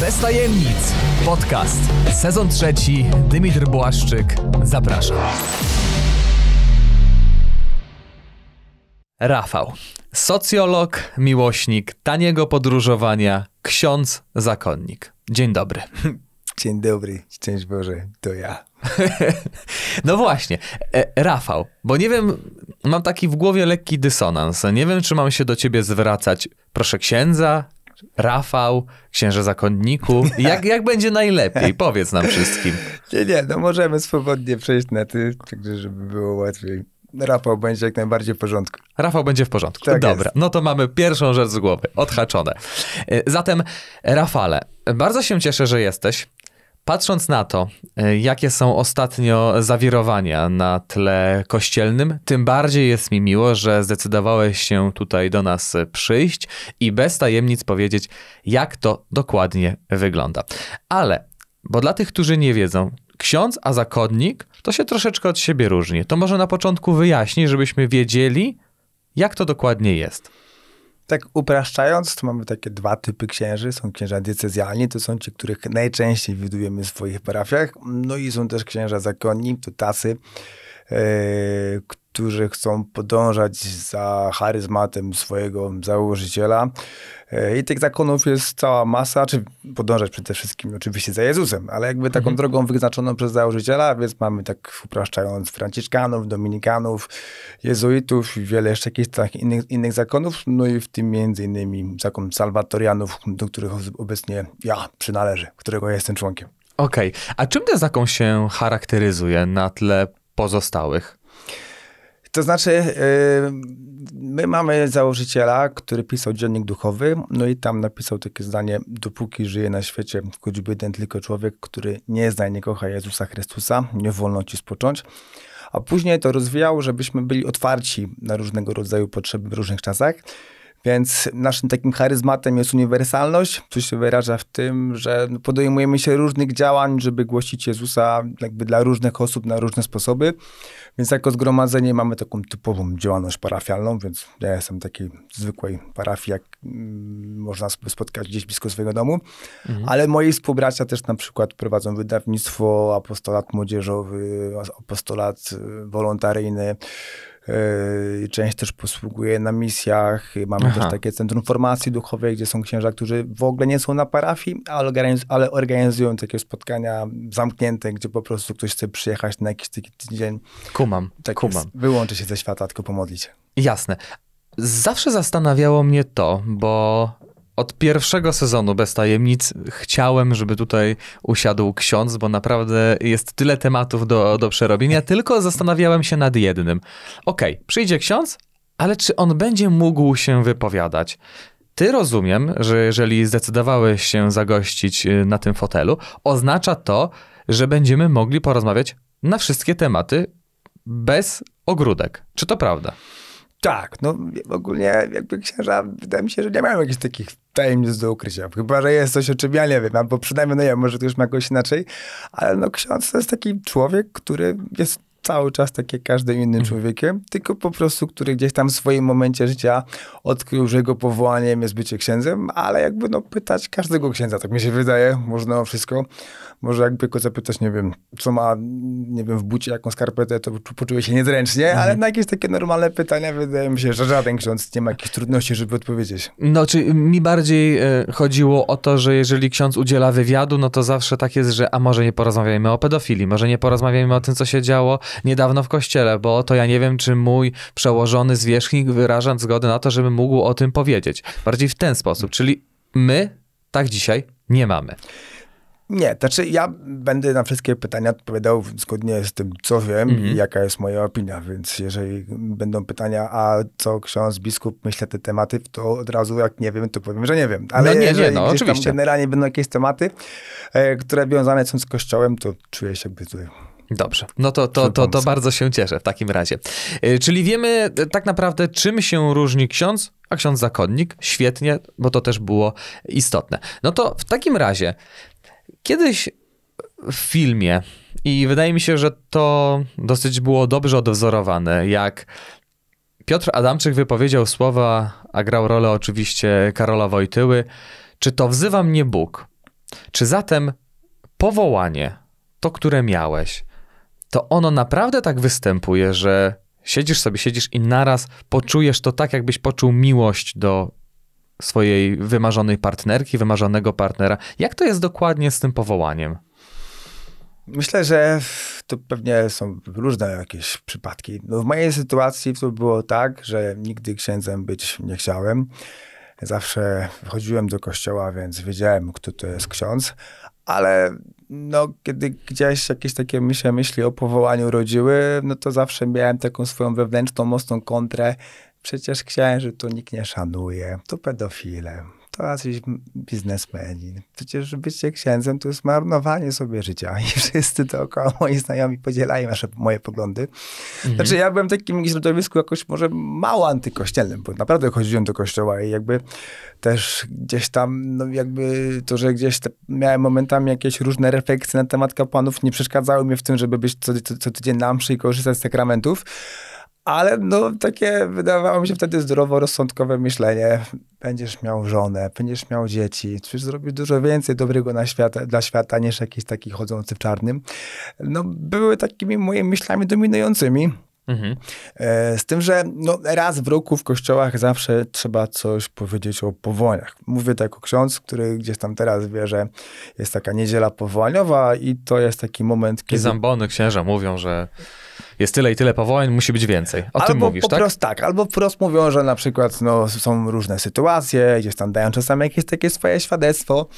Bez tajemnic. Podcast. Sezon trzeci. Dymitr Błaszczyk. Zapraszam. Rafał. Socjolog, miłośnik taniego podróżowania, ksiądz, zakonnik. Dzień dobry. Dzień dobry, szczęść Boże, to ja. no właśnie, e, Rafał, bo nie wiem, mam taki w głowie lekki dysonans. Nie wiem, czy mam się do ciebie zwracać, proszę księdza, Rafał, księże zakonniku. Jak, jak będzie najlepiej? Powiedz nam wszystkim. Nie, nie, no możemy swobodnie przejść na ty, także żeby było łatwiej. Rafał będzie jak najbardziej w porządku. Rafał będzie w porządku. Tak Dobra, jest. no to mamy pierwszą rzecz z głowy, odhaczone. E, zatem, Rafale, bardzo się cieszę, że jesteś. Patrząc na to, e, jakie są ostatnio zawirowania na tle kościelnym, tym bardziej jest mi miło, że zdecydowałeś się tutaj do nas przyjść i bez tajemnic powiedzieć, jak to dokładnie wygląda. Ale, bo dla tych, którzy nie wiedzą, ksiądz a zakonnik to się troszeczkę od siebie różni. To może na początku wyjaśni, żebyśmy wiedzieli, jak to dokładnie jest. Tak upraszczając, to mamy takie dwa typy księży. Są księża diecezjalni, to są ci, których najczęściej widujemy w swoich parafiach. No i są też księża zakonni, to tacy, yy, którzy chcą podążać za charyzmatem swojego założyciela. E, I tych zakonów jest cała masa, czy podążać przede wszystkim oczywiście za Jezusem, ale jakby taką mhm. drogą wyznaczoną przez założyciela, więc mamy tak upraszczając Franciszkanów, Dominikanów, Jezuitów i wiele jeszcze jakichś innych, innych zakonów, no i w tym między innymi zakon Salwatorianów, do których obecnie ja przynależę, którego jestem członkiem. Okej, okay. a czym ten zakon się charakteryzuje na tle pozostałych? To znaczy, y, my mamy założyciela, który pisał dziennik duchowy, no i tam napisał takie zdanie: Dopóki żyje na świecie, choćby jeden tylko człowiek, który nie zna i nie kocha Jezusa Chrystusa, nie wolno ci spocząć. A później to rozwijał, żebyśmy byli otwarci na różnego rodzaju potrzeby w różnych czasach. Więc naszym takim charyzmatem jest uniwersalność, co się wyraża w tym, że podejmujemy się różnych działań, żeby głosić Jezusa jakby dla różnych osób na różne sposoby. Więc jako zgromadzenie mamy taką typową działalność parafialną, więc ja jestem takiej zwykłej parafii, jak mm, można spotkać gdzieś blisko swojego domu. Mhm. Ale moi współbracia też na przykład prowadzą wydawnictwo, apostolat młodzieżowy, apostolat y, wolontaryjny, Yy, część też posługuje na misjach. Mamy Aha. też takie centrum formacji duchowej, gdzie są księża, którzy w ogóle nie są na parafii, ale, ale organizują takie spotkania zamknięte, gdzie po prostu ktoś chce przyjechać na jakiś taki tydzień. Kumam, tak kumam. Jest, wyłączy się ze świata, tylko pomodlić. Jasne. Zawsze zastanawiało mnie to, bo od pierwszego sezonu bez tajemnic chciałem, żeby tutaj usiadł ksiądz, bo naprawdę jest tyle tematów do, do przerobienia. Tylko zastanawiałem się nad jednym. Okej, okay, przyjdzie ksiądz, ale czy on będzie mógł się wypowiadać? Ty rozumiem, że jeżeli zdecydowałeś się zagościć y, na tym fotelu, oznacza to, że będziemy mogli porozmawiać na wszystkie tematy bez ogródek. Czy to prawda? Tak, no ogólnie jakby księża, wydaje mi się, że nie mają jakichś takich tajemnic do ukrycia. Chyba, że jest coś, o czym ja nie wiem, albo przynajmniej, no ja może to już ma jakoś inaczej, ale no ksiądz to jest taki człowiek, który jest cały czas taki jak każdy inny mhm. człowiekiem, tylko po prostu, który gdzieś tam w swoim momencie życia odkrył, że jego powołaniem jest bycie księdzem, ale jakby no pytać każdego księdza, tak mi się wydaje, można o wszystko może jakby go zapytać, nie wiem, co ma, nie wiem, w bucie, jaką skarpetę, to poczuje się niezręcznie, mhm. ale na jakieś takie normalne pytania wydaje mi się, że żaden ksiądz nie ma jakichś trudności, żeby odpowiedzieć. No, czy mi bardziej e, chodziło o to, że jeżeli ksiądz udziela wywiadu, no to zawsze tak jest, że a może nie porozmawiajmy o pedofilii, może nie porozmawiajmy o tym, co się działo niedawno w kościele, bo to ja nie wiem, czy mój przełożony zwierzchnik wyraża zgodę na to, żeby mógł o tym powiedzieć. Bardziej w ten sposób, czyli my tak dzisiaj nie mamy. Nie, znaczy ja będę na wszystkie pytania odpowiadał zgodnie z tym, co wiem mm -hmm. i mhm. jaka jest moja opinia, więc jeżeli będą pytania, a co ksiądz, biskup myśli te tematy, to od razu jak nie wiem, to powiem, że nie wiem. No Ale no nie, jeżeli nie, no, oczywiście. generalnie będą jakieś tematy, e, które wiązane są z kościołem, to czuję się jakby tutaj Dobrze, no to, to, to, to bardzo się cieszę w takim razie. E, czyli wiemy e, tak naprawdę, czym się różni ksiądz, a ksiądz zakonnik. Świetnie, bo to też było istotne. No to w takim razie Kiedyś w filmie, i wydaje mi się, że to dosyć było dobrze odwzorowane, jak Piotr Adamczyk wypowiedział słowa, a grał rolę oczywiście Karola Wojtyły, czy to wzywa mnie Bóg? Czy zatem powołanie, to które miałeś, to ono naprawdę tak występuje, że siedzisz sobie, siedzisz i naraz poczujesz to tak, jakbyś poczuł miłość do swojej wymarzonej partnerki, wymarzonego partnera. Jak to jest dokładnie z tym powołaniem? Myślę, że to pewnie są różne jakieś przypadki. No w mojej sytuacji to było tak, że nigdy księdzem być nie chciałem. Zawsze wchodziłem do kościoła, więc wiedziałem, kto to jest ksiądz, ale no, kiedy gdzieś jakieś takie myśli, myśli o powołaniu rodziły, no to zawsze miałem taką swoją wewnętrzną, mocną kontrę, Przecież księży tu nikt nie szanuje, to pedofile, to jacyś biznesmeni. Przecież bycie księdzem to jest marnowanie sobie życia i wszyscy dookoła moi znajomi podzielają nasze, moje poglądy. Mhm. Znaczy ja byłem w takim środowisku jakoś może mało antykościelnym, bo naprawdę chodziłem do kościoła i jakby też gdzieś tam, no jakby to, że gdzieś miałem momentami jakieś różne refleksje na temat kapłanów, nie przeszkadzały mi w tym, żeby być co, co, co tydzień na mszy i korzystać z sakramentów ale no, takie wydawało mi się wtedy zdroworozsądkowe myślenie. Będziesz miał żonę, będziesz miał dzieci, przecież zrobisz dużo więcej dobrego na świata, dla świata niż jakiś taki chodzący w czarnym. No, były takimi moimi myślami dominującymi. Mhm. E, z tym, że no, raz w roku w kościołach zawsze trzeba coś powiedzieć o powołaniach. Mówię to jako ksiądz, który gdzieś tam teraz wie, że jest taka niedziela powołaniowa i to jest taki moment, kiedy... I zambony księża mówią, że jest tyle i tyle powołań, musi być więcej. O albo tym mówisz, tak? Wprost, tak, albo wprost mówią, że na przykład no, są różne sytuacje, gdzieś tam dają czasami jakieś takie swoje świadectwo.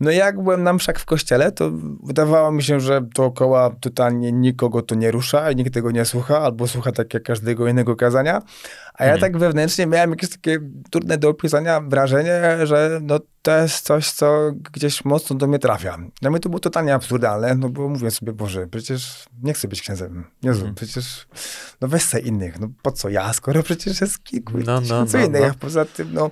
No jak byłem na mszak w kościele, to wydawało mi się, że dookoła totalnie nikogo to nie rusza i nikt tego nie słucha, albo słucha tak jak każdego innego kazania. A ja mhm. tak wewnętrznie miałem jakieś takie trudne do opisania wrażenie, że no to jest coś, co gdzieś mocno do mnie trafia. Dla mnie to było totalnie absurdalne, no bo mówię sobie, Boże, przecież nie chcę być księdzem. Jezu, mhm. przecież no weź innych, no po co ja, skoro przecież jest kilku, no, no, co no, No. Poza tym, no,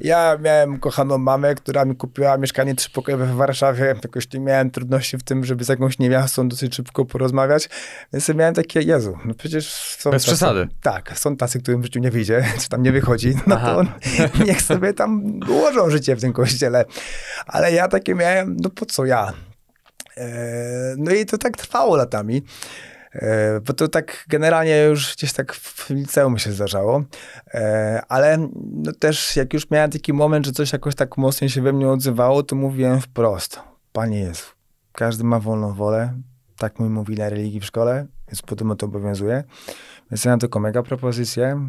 ja miałem kochaną mamę, która mi kupiła mieszkanie trzypokojowe w Warszawie, jakoś nie miałem trudności w tym, żeby z jakąś niewiastą dosyć szybko porozmawiać, więc miałem takie, Jezu, no przecież są... Bez tacy, Tak, są tacy, którym w życiu nie wyjdzie, czy tam nie wychodzi, no Aha. to niech sobie tam ułożą życie w tym kościele. Ale ja takie miałem, no po co ja? E, no i to tak trwało latami. E, bo to tak generalnie już gdzieś tak w liceum się zdarzało, e, ale no też jak już miałem taki moment, że coś jakoś tak mocniej się we mnie odzywało, to mówiłem wprost: Panie Jezu, każdy ma wolną wolę, tak mi mówi na religii w szkole, więc podobno to obowiązuje. Więc ja mam tylko mega propozycję.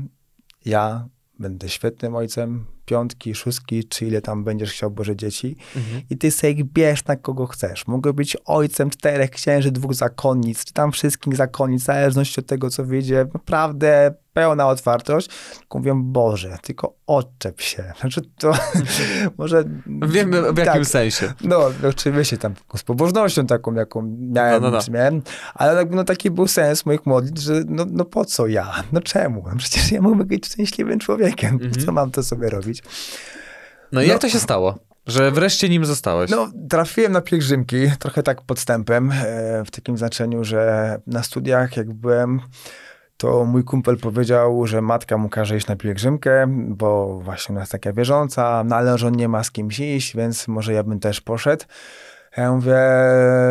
Ja będę świetnym ojcem, piątki, szóstki, czy ile tam będziesz chciał Boże dzieci. Mhm. I ty sobie ich bierz na kogo chcesz. Mogę być ojcem czterech księży, dwóch zakonnic, czy tam wszystkich zakonnic, w zależności od tego, co wyjdzie. Naprawdę pełna otwartość. Tylko mówię, Boże, tylko odczep się. Znaczy to może... Wiemy w tak, jakim sensie. No, oczywiście tam z pobożnością taką, jaką miałem, no, no, no. ale no, taki był sens moich modlitw, że no, no po co ja? No czemu? Przecież ja mogę być szczęśliwym człowiekiem. Mhm. Co mam to sobie robić? No i no, jak to się stało? Że wreszcie nim zostałeś. No, trafiłem na pielgrzymki, trochę tak podstępem, e, w takim znaczeniu, że na studiach, jak byłem, to mój kumpel powiedział, że matka mu każe iść na pielgrzymkę, bo właśnie ona jest taka wierząca, no ale że on nie ma z kimś iść, więc może ja bym też poszedł. Ja mówię,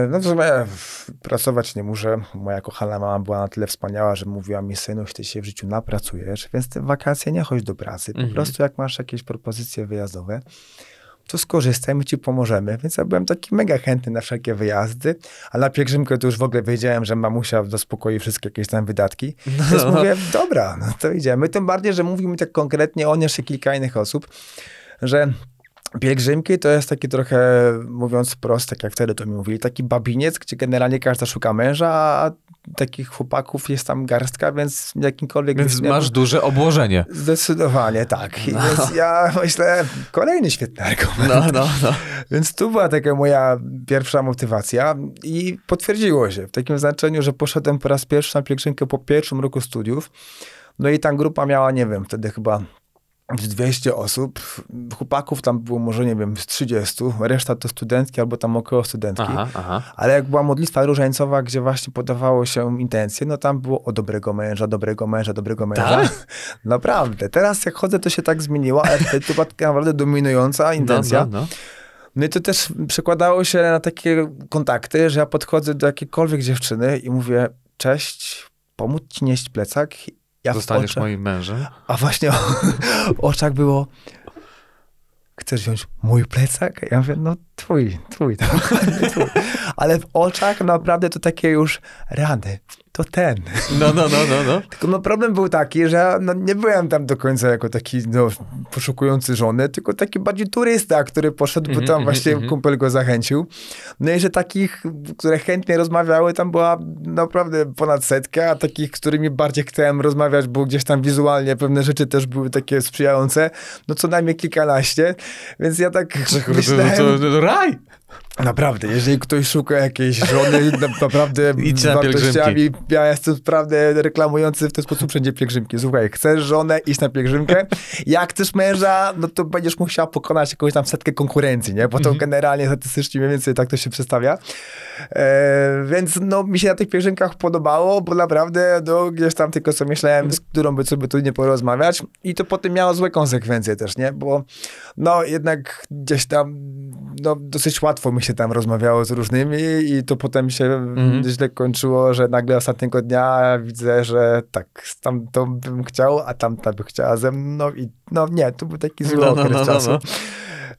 no w sumie pracować nie muszę. Moja kochana mama była na tyle wspaniała, że mówiła mi, synu, ty się w życiu napracujesz, więc te wakacje nie chodź do pracy. Po mhm. prostu jak masz jakieś propozycje wyjazdowe, to skorzystajmy, ci pomożemy. Więc ja byłem taki mega chętny na wszelkie wyjazdy, a na pielgrzymkę to już w ogóle wiedziałem, że mamusia zaspokoi wszystkie jakieś tam wydatki. No. Więc mówię, dobra, no to idziemy. Tym bardziej, że mówił mi tak konkretnie on jeszcze kilka innych osób, że Pielgrzymki to jest taki trochę, mówiąc prosto, tak jak wtedy to mi mówili, taki babiniec, gdzie generalnie każda szuka męża, a takich chłopaków jest tam garstka, więc jakimkolwiek... Więc masz duże obłożenie. Zdecydowanie tak. No. Więc ja myślę, kolejny świetny argument. No, no, no. Więc tu była taka moja pierwsza motywacja i potwierdziło się w takim znaczeniu, że poszedłem po raz pierwszy na pielgrzymkę po pierwszym roku studiów. No i ta grupa miała, nie wiem, wtedy chyba 200 osób, chłopaków tam było może, nie wiem, z 30, reszta to studentki albo tam około studentki, aha, aha. ale jak była modlitwa różańcowa, gdzie właśnie podawało się intencje, no tam było o dobrego męża, dobrego męża, dobrego męża. Tak? Naprawdę. Teraz jak chodzę, to się tak zmieniło, ale wtedy to była taka naprawdę dominująca intencja. No, no, no. No i to też przekładało się na takie kontakty, że ja podchodzę do jakiejkolwiek dziewczyny i mówię, cześć, pomóc ci nieść plecak ja Zostaniesz oczach, moim mężem? A właśnie w oczach było chcesz wziąć mój plecak? Ja mówię, no twój, twój, twój. Ale w oczach naprawdę to takie już rany to ten. No, no, no, no. no. Tylko no, problem był taki, że no, nie byłem tam do końca jako taki no, poszukujący żony, tylko taki bardziej turysta, który poszedł, mm -hmm, bo mhm, tam mhm, właśnie mm -hmm. kumpel go zachęcił. No i że takich, które chętnie rozmawiały, tam była naprawdę ponad setka, a takich, którymi bardziej chciałem rozmawiać, bo gdzieś tam wizualnie pewne rzeczy też były takie sprzyjające, no co najmniej kilkanaście, więc ja tak Kurde, no myślałem... No to, to raj! Naprawdę, jeżeli ktoś szuka jakiejś żony, naprawdę Idźcie na wartościami, ja jestem naprawdę reklamujący w ten sposób wszędzie pielgrzymki. Słuchaj, chcesz żonę, iść na pielgrzymkę, jak chcesz męża, no to będziesz musiał pokonać jakąś tam setkę konkurencji, nie? Bo to mhm. generalnie statystycznie mniej więcej tak to się przestawia. E, więc no, mi się na tych pielgrzymkach podobało, bo naprawdę no, gdzieś tam tylko co myślałem, z którą by sobie tu nie porozmawiać i to potem miało złe konsekwencje też, nie? Bo no jednak gdzieś tam no, dosyć łatwo łatwo mi się tam rozmawiało z różnymi i to potem się mhm. źle kończyło, że nagle ostatniego dnia widzę, że tak, tamtą bym chciał, a tamta by chciała ze mną i no nie, to był taki no, zły no, no, okres no, no czasu. No,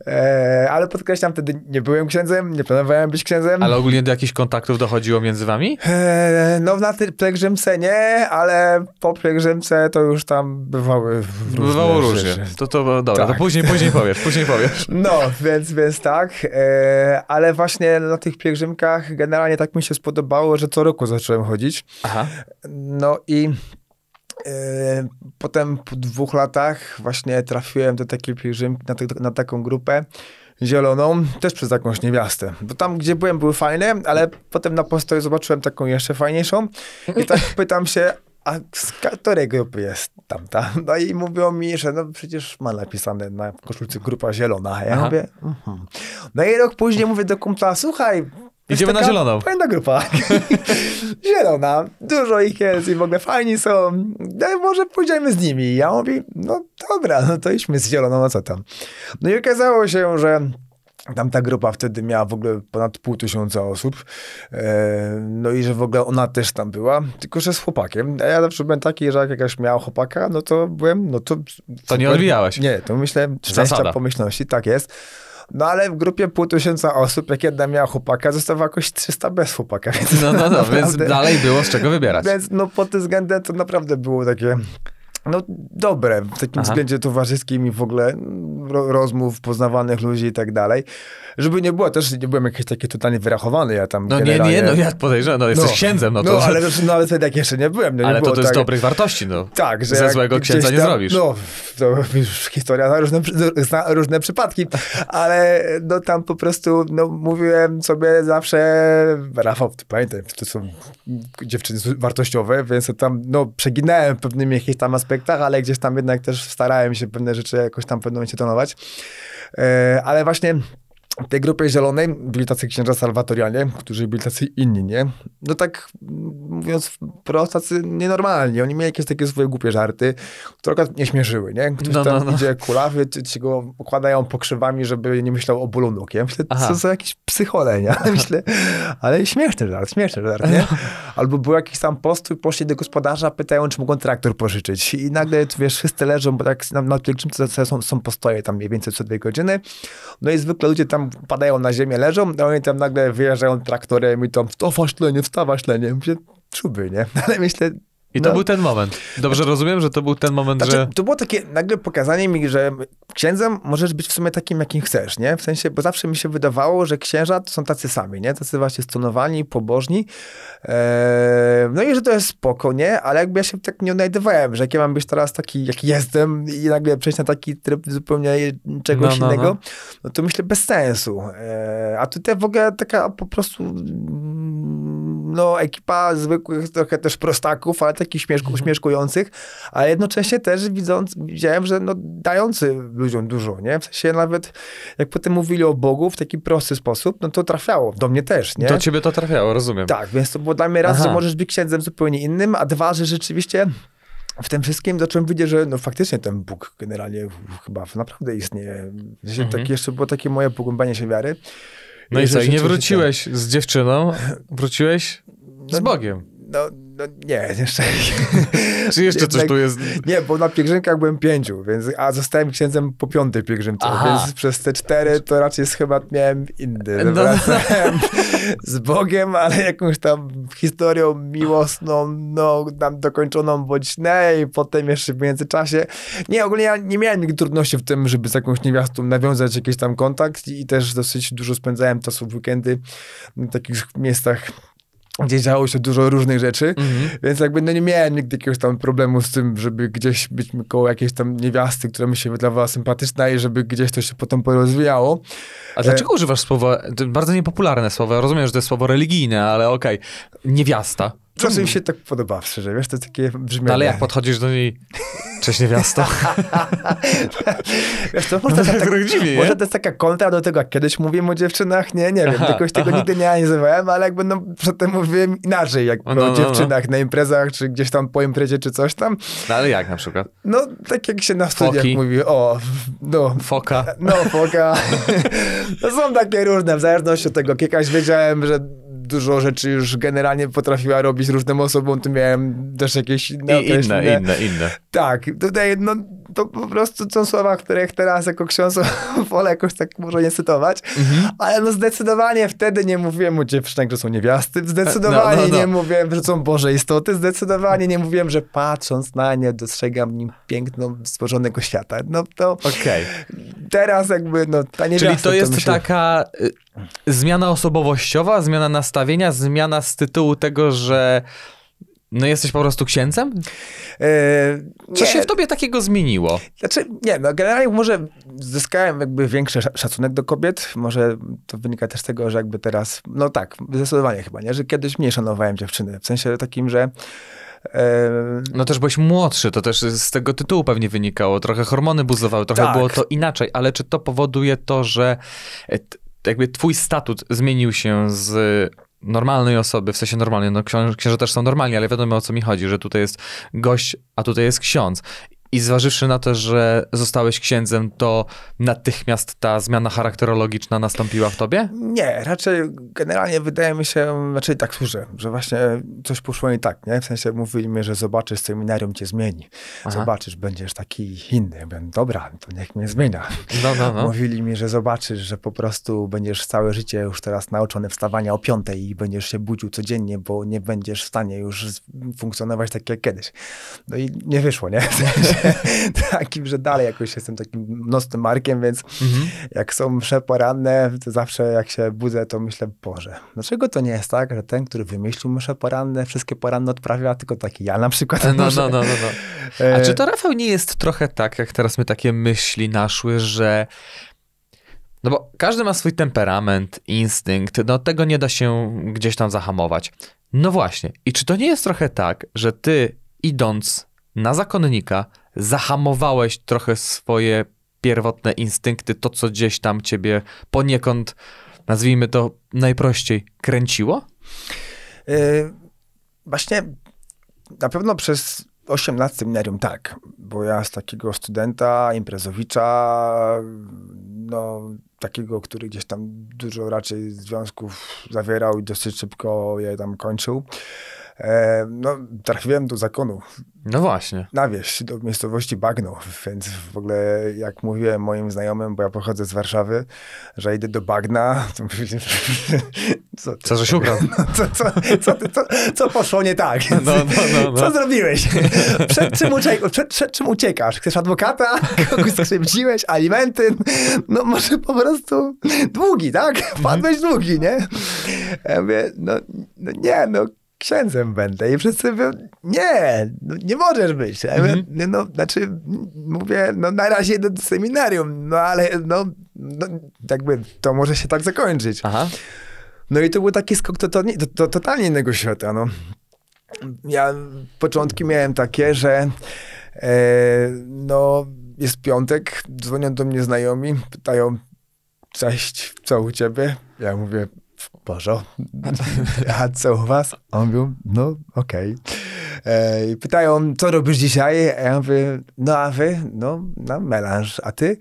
E, ale podkreślam, wtedy nie byłem księdzem, nie planowałem być księdzem. Ale ogólnie do jakichś kontaktów dochodziło między wami? E, no na pielgrzymce nie, ale po pielgrzymce to już tam bywały różne Bywało różnie. To, to dobra, tak. to później, później powiesz, później powiesz. No, więc, więc tak, e, ale właśnie na tych pielgrzymkach generalnie tak mi się spodobało, że co roku zacząłem chodzić. Aha. No i Yy, potem po dwóch latach właśnie trafiłem do takiej pielgrzymki, na, te, tak- na taką grupę zieloną, też przez jakąś niewiastę. Bo tam, gdzie byłem, były fajne, ale potem na postoju zobaczyłem taką jeszcze fajniejszą i tak pytam się, a z której grupy jest tamta? No i mówią mi, że no przecież ma napisane na koszulce grupa zielona. Ja Aha. mówię, uh no i rok później mówię do kumpla, słuchaj, Idziemy na zieloną. Fajna grupa. Zielona. Dużo ich jest i w ogóle fajni są. No, może pójdziemy z nimi. I ja mówię, no dobra, no to idźmy z zieloną, a co tam. No i okazało się, że Tamta grupa wtedy miała w ogóle ponad pół tysiąca osób. E, no i że w ogóle ona też tam była, tylko że z chłopakiem. A ja zawsze byłem taki, że jak jakaś miała chłopaka, no to byłem, no to... To nie odbijałeś. Nie, to myślę, szczęścia pomyślności, tak jest. No ale w grupie pół tysiąca osób, jak jedna miała chłopaka, zostało jakoś 300 bez chłopaka. Więc no, no, no, naprawdę, więc dalej było z czego wybierać. Więc no pod tym względem to naprawdę było takie no dobre, w takim Aha. względzie towarzyskim i w ogóle mm, ro, rozmów, poznawanych ludzi i tak dalej. Żeby nie było też, nie byłem jakiś taki totalnie wyrachowany, ja tam No generalnie... nie, nie, no ja podejrzewam, no jesteś no, księdzem, no, no to... No ale, no, ale wtedy jak jeszcze nie byłem, no, nie Ale to, to jest tak... dobrych wartości, no. Tak, że Ze złego księdza tam, nie zrobisz. No, to już historia zna różne, różne przypadki, ale no tam po prostu, no mówiłem sobie zawsze, Rafał, ty pamiętaj, to są dziewczyny wartościowe, więc tam, no przeginałem pewnymi jakieś tam aspektami projektach, ale gdzieś tam jednak też starałem się pewne rzeczy jakoś tam w pewnym tonować. E, ale właśnie w tej grupie zielonej byli tacy księża salwatorianie, którzy byli tacy inni, nie? No tak mm, mówiąc wprost, tacy nienormalni. Oni mieli jakieś takie swoje głupie żarty, które akurat nie śmierzyły, nie? Ktoś no, no tam no, no. idzie kulawy, czy, czy go okładają pokrzywami, żeby nie myślał o bólu nóg. Ja myślę, Aha. co za jakieś psychole, nie? Myślę, ale śmieszny żart, śmieszny żart, nie? No. Albo był jakiś tam postój, poszli do gospodarza, pytają, czy mogą traktor pożyczyć. I nagle, tu wiesz, wszyscy leżą, bo tak na, na pielgrzymce są, są postoje tam mniej więcej co dwie godziny. No i zwykle ludzie tam tam padają na ziemię, leżą, a oni tam nagle wyjeżdżają traktorem i tam, to tlenie, wstawasz tlenie. Mówię: czuby, nie? Ale myślę, i to no. był ten moment. Dobrze znaczy, rozumiem, że to był ten moment, znaczy, że... To było takie nagle pokazanie mi, że księdzem możesz być w sumie takim, jakim chcesz, nie? W sensie, bo zawsze mi się wydawało, że księża to są tacy sami, nie? Tacy właśnie stonowani, pobożni. Eee, no i że to jest spoko, nie? Ale jakby ja się tak nie odnajdywałem, że jak ja mam być teraz taki, jak jestem i nagle przejść na taki tryb zupełnie czegoś no, no, no, innego, no. to myślę bez sensu. Eee, a tutaj w ogóle taka po prostu no, ekipa zwykłych trochę też prostaków, ale takich śmieszku, mhm. śmieszkujących, ale jednocześnie też widząc, widziałem, że no, dający ludziom dużo, nie? W sensie nawet jak potem mówili o Bogu w taki prosty sposób, no to trafiało. Do mnie też, nie? Do ciebie to trafiało, rozumiem. Tak, więc to było dla mnie raz, Aha. że możesz być księdzem zupełnie innym, a dwa, że rzeczywiście w tym wszystkim zacząłem widzieć, że no faktycznie ten Bóg generalnie chyba naprawdę istnieje. Mhm. Tak jeszcze było takie moje pogłębanie się wiary. No i co, i nie wróciłeś z dziewczyną, no, wróciłeś z Bogiem. No, no nie, jeszcze. Czy jeszcze coś tu jest? Nie, bo na pielgrzymkach byłem pięciu, więc, a zostałem księdzem po piątej pielgrzymce, więc przez te cztery to raczej schemat miałem inny. No, no. z Bogiem, ale jakąś tam historią miłosną, no tam dokończoną bądź nie i potem jeszcze w międzyczasie. Nie, ogólnie ja nie miałem nigdy trudności w tym, żeby z jakąś niewiastą nawiązać jakiś tam kontakt i też dosyć dużo spędzałem czasu w weekendy w takich miejscach gdzie działo się dużo różnych rzeczy, mm-hmm. więc jakby no nie miałem nigdy jakiegoś tam problemu z tym, żeby gdzieś być koło jakiejś tam niewiasty, która mi się wydawała sympatyczna i żeby gdzieś to się potem porozwijało. A dlaczego e... używasz słowa, bardzo niepopularne słowa, rozumiem, że to jest słowo religijne, ale okej, okay. niewiasta. Co mi się tak podoba, szczerze, wiesz, to takie brzmienie. No ale jak podchodzisz do niej, cześć niewiasto. wiesz, to no może, no, to, tak, dziwi, może to jest taka kontra do tego, jak kiedyś mówiłem o dziewczynach, nie, nie wiem, jakoś tego aha. nigdy nie analizowałem, ale jakby no przedtem mówiłem inaczej, jak no, no o dziewczynach no. na imprezach, czy gdzieś tam po imprezie, czy coś tam. No ale jak na przykład? No tak jak się na studiach Foki. mówi, o, no. Foka. No, foka. to są takie różne, w zależności od tego, jakaś wiedziałem, że dużo rzeczy już generalnie potrafiła robić różnym osobom, tu miałem też jakieś... I inne, inne, inne, inne. Tak, tutaj no to po prostu są słowa, których teraz jako ksiądz wolę jakoś tak może nie cytować, mhm. ale no zdecydowanie wtedy nie mówiłem o dziewczynach, że są niewiasty, zdecydowanie no, no, no. nie no. mówiłem, że są Boże istoty, zdecydowanie nie mówiłem, że patrząc na nie dostrzegam nim piękno stworzonego świata. No to okay. teraz jakby, no ta niewiasta, Czyli to jest to myślę... taka y, zmiana osobowościowa, zmiana nastawienia, zmiana z tytułu tego, że no jesteś po prostu księcem? Yy, Co nie. się w tobie takiego zmieniło? Znaczy, nie, no generalnie może zyskałem jakby większy szacunek do kobiet. Może to wynika też z tego, że jakby teraz, no tak, zdecydowanie chyba, nie? Że kiedyś mniej szanowałem dziewczyny. W sensie takim, że e, no też byłeś młodszy, to też z tego tytułu pewnie wynikało. Trochę hormony buzowały, trochę tak. było to inaczej, ale czy to powoduje to, że jakby twój statut zmienił się z normalnej osoby, w sensie normalnej, no książę też są normalni, ale wiadomo o co mi chodzi, że tutaj jest gość, a tutaj jest ksiądz. I zważywszy na to, że zostałeś księdzem, to natychmiast ta zmiana charakterologiczna nastąpiła w tobie? Nie, raczej generalnie wydaje mi się, raczej znaczy tak służy, że właśnie coś poszło nie tak, nie? W sensie mówili mi, że zobaczysz, seminarium cię zmieni. Aha. Zobaczysz, będziesz taki inny. Ja dobra, to niech mnie zmienia. No, no, no. Mówili mi, że zobaczysz, że po prostu będziesz całe życie już teraz nauczony wstawania o piątej i będziesz się budził codziennie, bo nie będziesz w stanie już funkcjonować tak jak kiedyś. No i nie wyszło, nie? W sensie takim, że dalej jakoś jestem takim nocnym markiem, więc mhm. jak są msze poranne, to zawsze jak się budzę, to myślę, Boże, dlaczego to nie jest tak, że ten, który wymyślił msze poranne, wszystkie poranne odprawia, tylko taki ja na przykład. No, no, no, no, no. E, A czy to, Rafał, nie jest trochę tak, jak teraz my takie myśli naszły, że no bo każdy ma swój temperament, instynkt, no tego nie da się gdzieś tam zahamować. No właśnie. I czy to nie jest trochę tak, że ty idąc na zakonnika, zahamowałeś trochę swoje pierwotne instynkty, to co gdzieś tam ciebie poniekąd, nazwijmy to najprościej, kręciło? Yy, właśnie na pewno przez 8 lat seminarium tak, bo ja z takiego studenta, imprezowicza, no takiego, który gdzieś tam dużo raczej związków zawierał i dosyć szybko je tam kończył. E, no, trafiłem do zakonu. No właśnie. Na wieś, do miejscowości Bagno, więc w ogóle jak mówiłem moim znajomym, bo ja pochodzę z Warszawy, że idę do Bagna, to mówili, co, co żeś ubrał? No, co, co, co, co, co, poszło nie tak? No no, no, no, co zrobiłeś? Przed czym, uciek przed, przed czym uciekasz? Chcesz adwokata? Kogoś skrzywdziłeś? Alimenty? No może po prostu długi, tak? Wpadłeś długi, nie? Ja mówię, no, no nie, no księdzem będę. I wszyscy mówią, nie, no nie możesz być. Ja mówię, mhm. no, znaczy, mówię, no na razie do seminarium, no ale no, no jakby to może się tak zakończyć. Aha. No i to był taki skok totalnie, to, to, totalnie innego świata, no. Ja początki miałem takie, że e, no jest piątek, dzwonią do mnie znajomi, pytają, cześć, co u ciebie? Ja mówię, w porządku. A co u was? On mówił, no okej. Okay. Pytają, co robisz dzisiaj? A ja mówię, no a wy? No na melanż. A ty?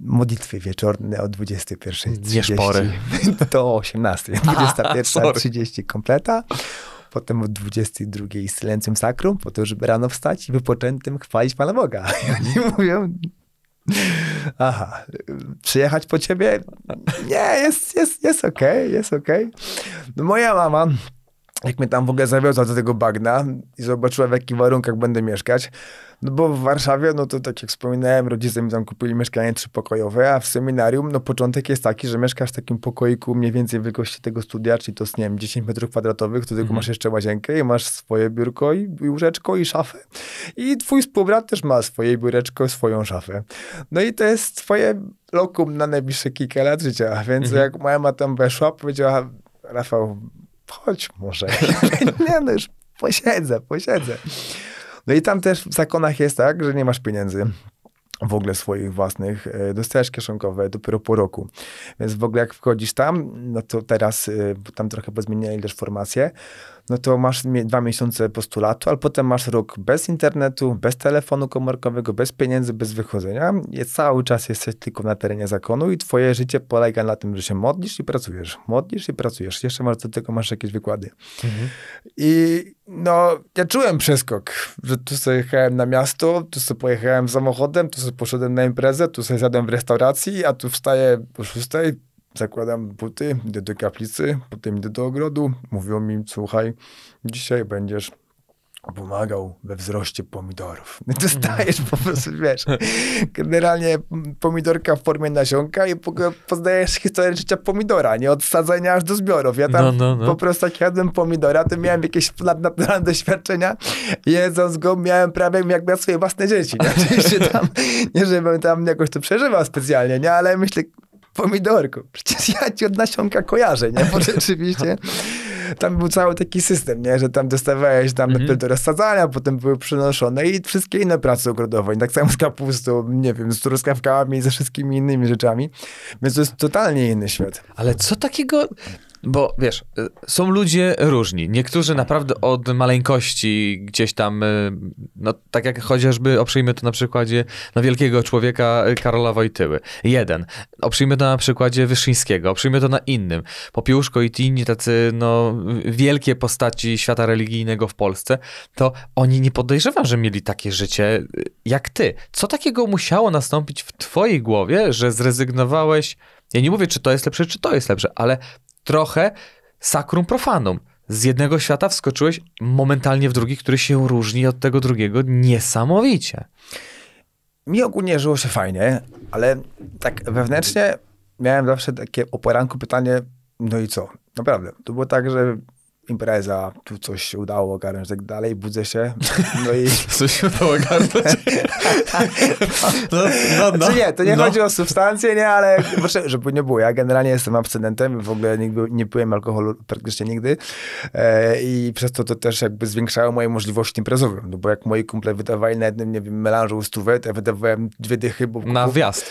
modlitwy wieczorne o 21.30. Nie szpory. Do 18. 21.30 kompleta. Potem o 22 silencjum sakrum, po to, żeby rano wstać i wypoczętym chwalić Pana Boga. I oni mówią, Aha, przyjechać po ciebie? Nie, jest, jest, jest okej, okay, jest okej. Okay. Moja mama jak mnie tam w ogóle zawiozła do tego bagna i zobaczyła w jakich warunkach będę mieszkać. No bo w Warszawie, no to tak jak wspominałem, rodzice mi tam kupili mieszkanie trzypokojowe, a w seminarium, no początek jest taki, że mieszkasz w takim pokoiku mniej więcej wielkości tego studia, czyli to jest, nie wiem, 10 metrów kwadratowych, do tego mhm. masz jeszcze łazienkę i masz swoje biurko i łóżeczko i szafę. I twój współbrat też ma swoje biureczko, swoją szafę. No i to jest twoje lokum na najbliższe kilka lat życia, więc mhm. jak moja ma tam weszła, powiedziała, Rafał, chodź może. nie, no już posiedzę, posiedzę. No i tam też w zakonach jest tak, że nie masz pieniędzy w ogóle swoich własnych, e, dostajesz kieszonkowe dopiero po roku. Więc w ogóle jak wchodzisz tam, no to teraz, e, tam trochę pozmieniali też formację, no to masz dwa miesiące postulatu, ale potem masz rok bez internetu, bez telefonu komórkowego, bez pieniędzy, bez wychodzenia. I cały czas jesteś tylko na terenie zakonu i twoje życie polega na tym, że się modlisz i pracujesz. Modlisz i pracujesz. Jeszcze masz do tego masz jakieś wykłady. Mhm. I no, ja czułem przeskok, że tu sobie jechałem na miasto, tu sobie pojechałem samochodem, tu sobie poszedłem na imprezę, tu sobie zjadłem w restauracji, a tu wstaję o 6, Zakładam buty, idę do kaplicy, potem idę do ogrodu. Mówią mi, słuchaj, dzisiaj będziesz pomagał we wzroście pomidorów. Dostajesz po prostu, wiesz, generalnie pomidorka w formie nasionka i poznajesz historię życia pomidora, nie od sadzenia aż do zbiorów. Ja tam no, no, no. po prostu jak jadłem pomidora, to miałem jakieś nadnaturalne doświadczenia. Jedząc go miałem prawie jak na swoje własne dzieci. Nie? tam, nie żebym tam jakoś to przeżywał specjalnie, nie? ale myślę, pomidorku. Przecież ja ci od nasionka kojarzę, nie? Bo rzeczywiście tam był cały taki system, nie? że tam dostawałeś tam mhm. do rozsadzania, potem były przynoszone i wszystkie inne prace ogrodowe. I tak samo z kapustą, nie wiem, z truskawkami, ze wszystkimi innymi rzeczami. Więc to jest totalnie inny świat. Ale co takiego... Bo wiesz, y, są ludzie różni. Niektórzy naprawdę od maleńkości gdzieś tam, y, no tak jak chociażby, oprzyjmy to na przykładzie no, wielkiego człowieka y, Karola Wojtyły. Jeden. Oprzyjmy to na przykładzie Wyszyńskiego, oprzyjmy to na innym. Popiłuszko i inni tacy, no wielkie postaci świata religijnego w Polsce, to oni nie podejrzewam, że mieli takie życie jak ty. Co takiego musiało nastąpić w twojej głowie, że zrezygnowałeś ja nie mówię, czy to jest lepsze, czy to jest lepsze, ale trochę sakrum profanum. Z jednego świata wskoczyłeś momentalnie w drugi, który się różni od tego drugiego niesamowicie. Mi ogólnie żyło się fajnie, ale tak wewnętrznie miałem zawsze takie o poranku pytanie, no i co? Naprawdę. To było tak, że impreza, tu coś się udało ogarnąć i tak dalej, budzę się, no i... coś się udało ogarnąć? no, no, no. Znaczy nie, to nie no. chodzi o substancje, nie, ale proszę, żeby nie było, ja generalnie jestem abstynentem, w ogóle nigdy nie piłem alkoholu praktycznie nigdy e, i przez to to też jakby zwiększało moje możliwości imprezowe, no bo jak moi kumple wydawali na jednym, nie wiem, melanżu stówę, to ja wydawałem dwie dychy, bo... Na wjazd.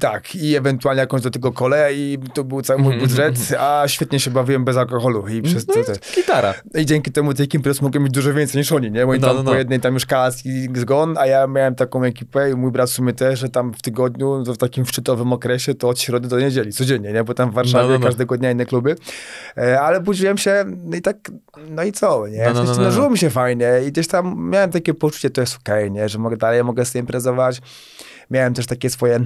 Tak, i ewentualnie jakąś do tego kole i to był cały mój mhm, budżet, mhm, mhm. a świetnie się bawiłem bez alkoholu i przez no to, to. Gitara. I dzięki temu tej ekipy mogłem mieć dużo więcej niż oni, nie? Bo no, tam no, po no. jednej tam już kask i zgon, a ja miałem taką ekipę i mój brat w sumie też, że tam w tygodniu, to w takim szczytowym okresie, to od środy do niedzieli, codziennie, nie? Bo tam w Warszawie no, no, każdego dnia inne kluby. E, ale budziłem się no i tak, no i co, nie? No, no, no, no. mi się fajnie i gdzieś tam miałem takie poczucie, to jest okej, okay, nie? Że mogę dalej, mogę z tym imprezować. Miałem też takie swoje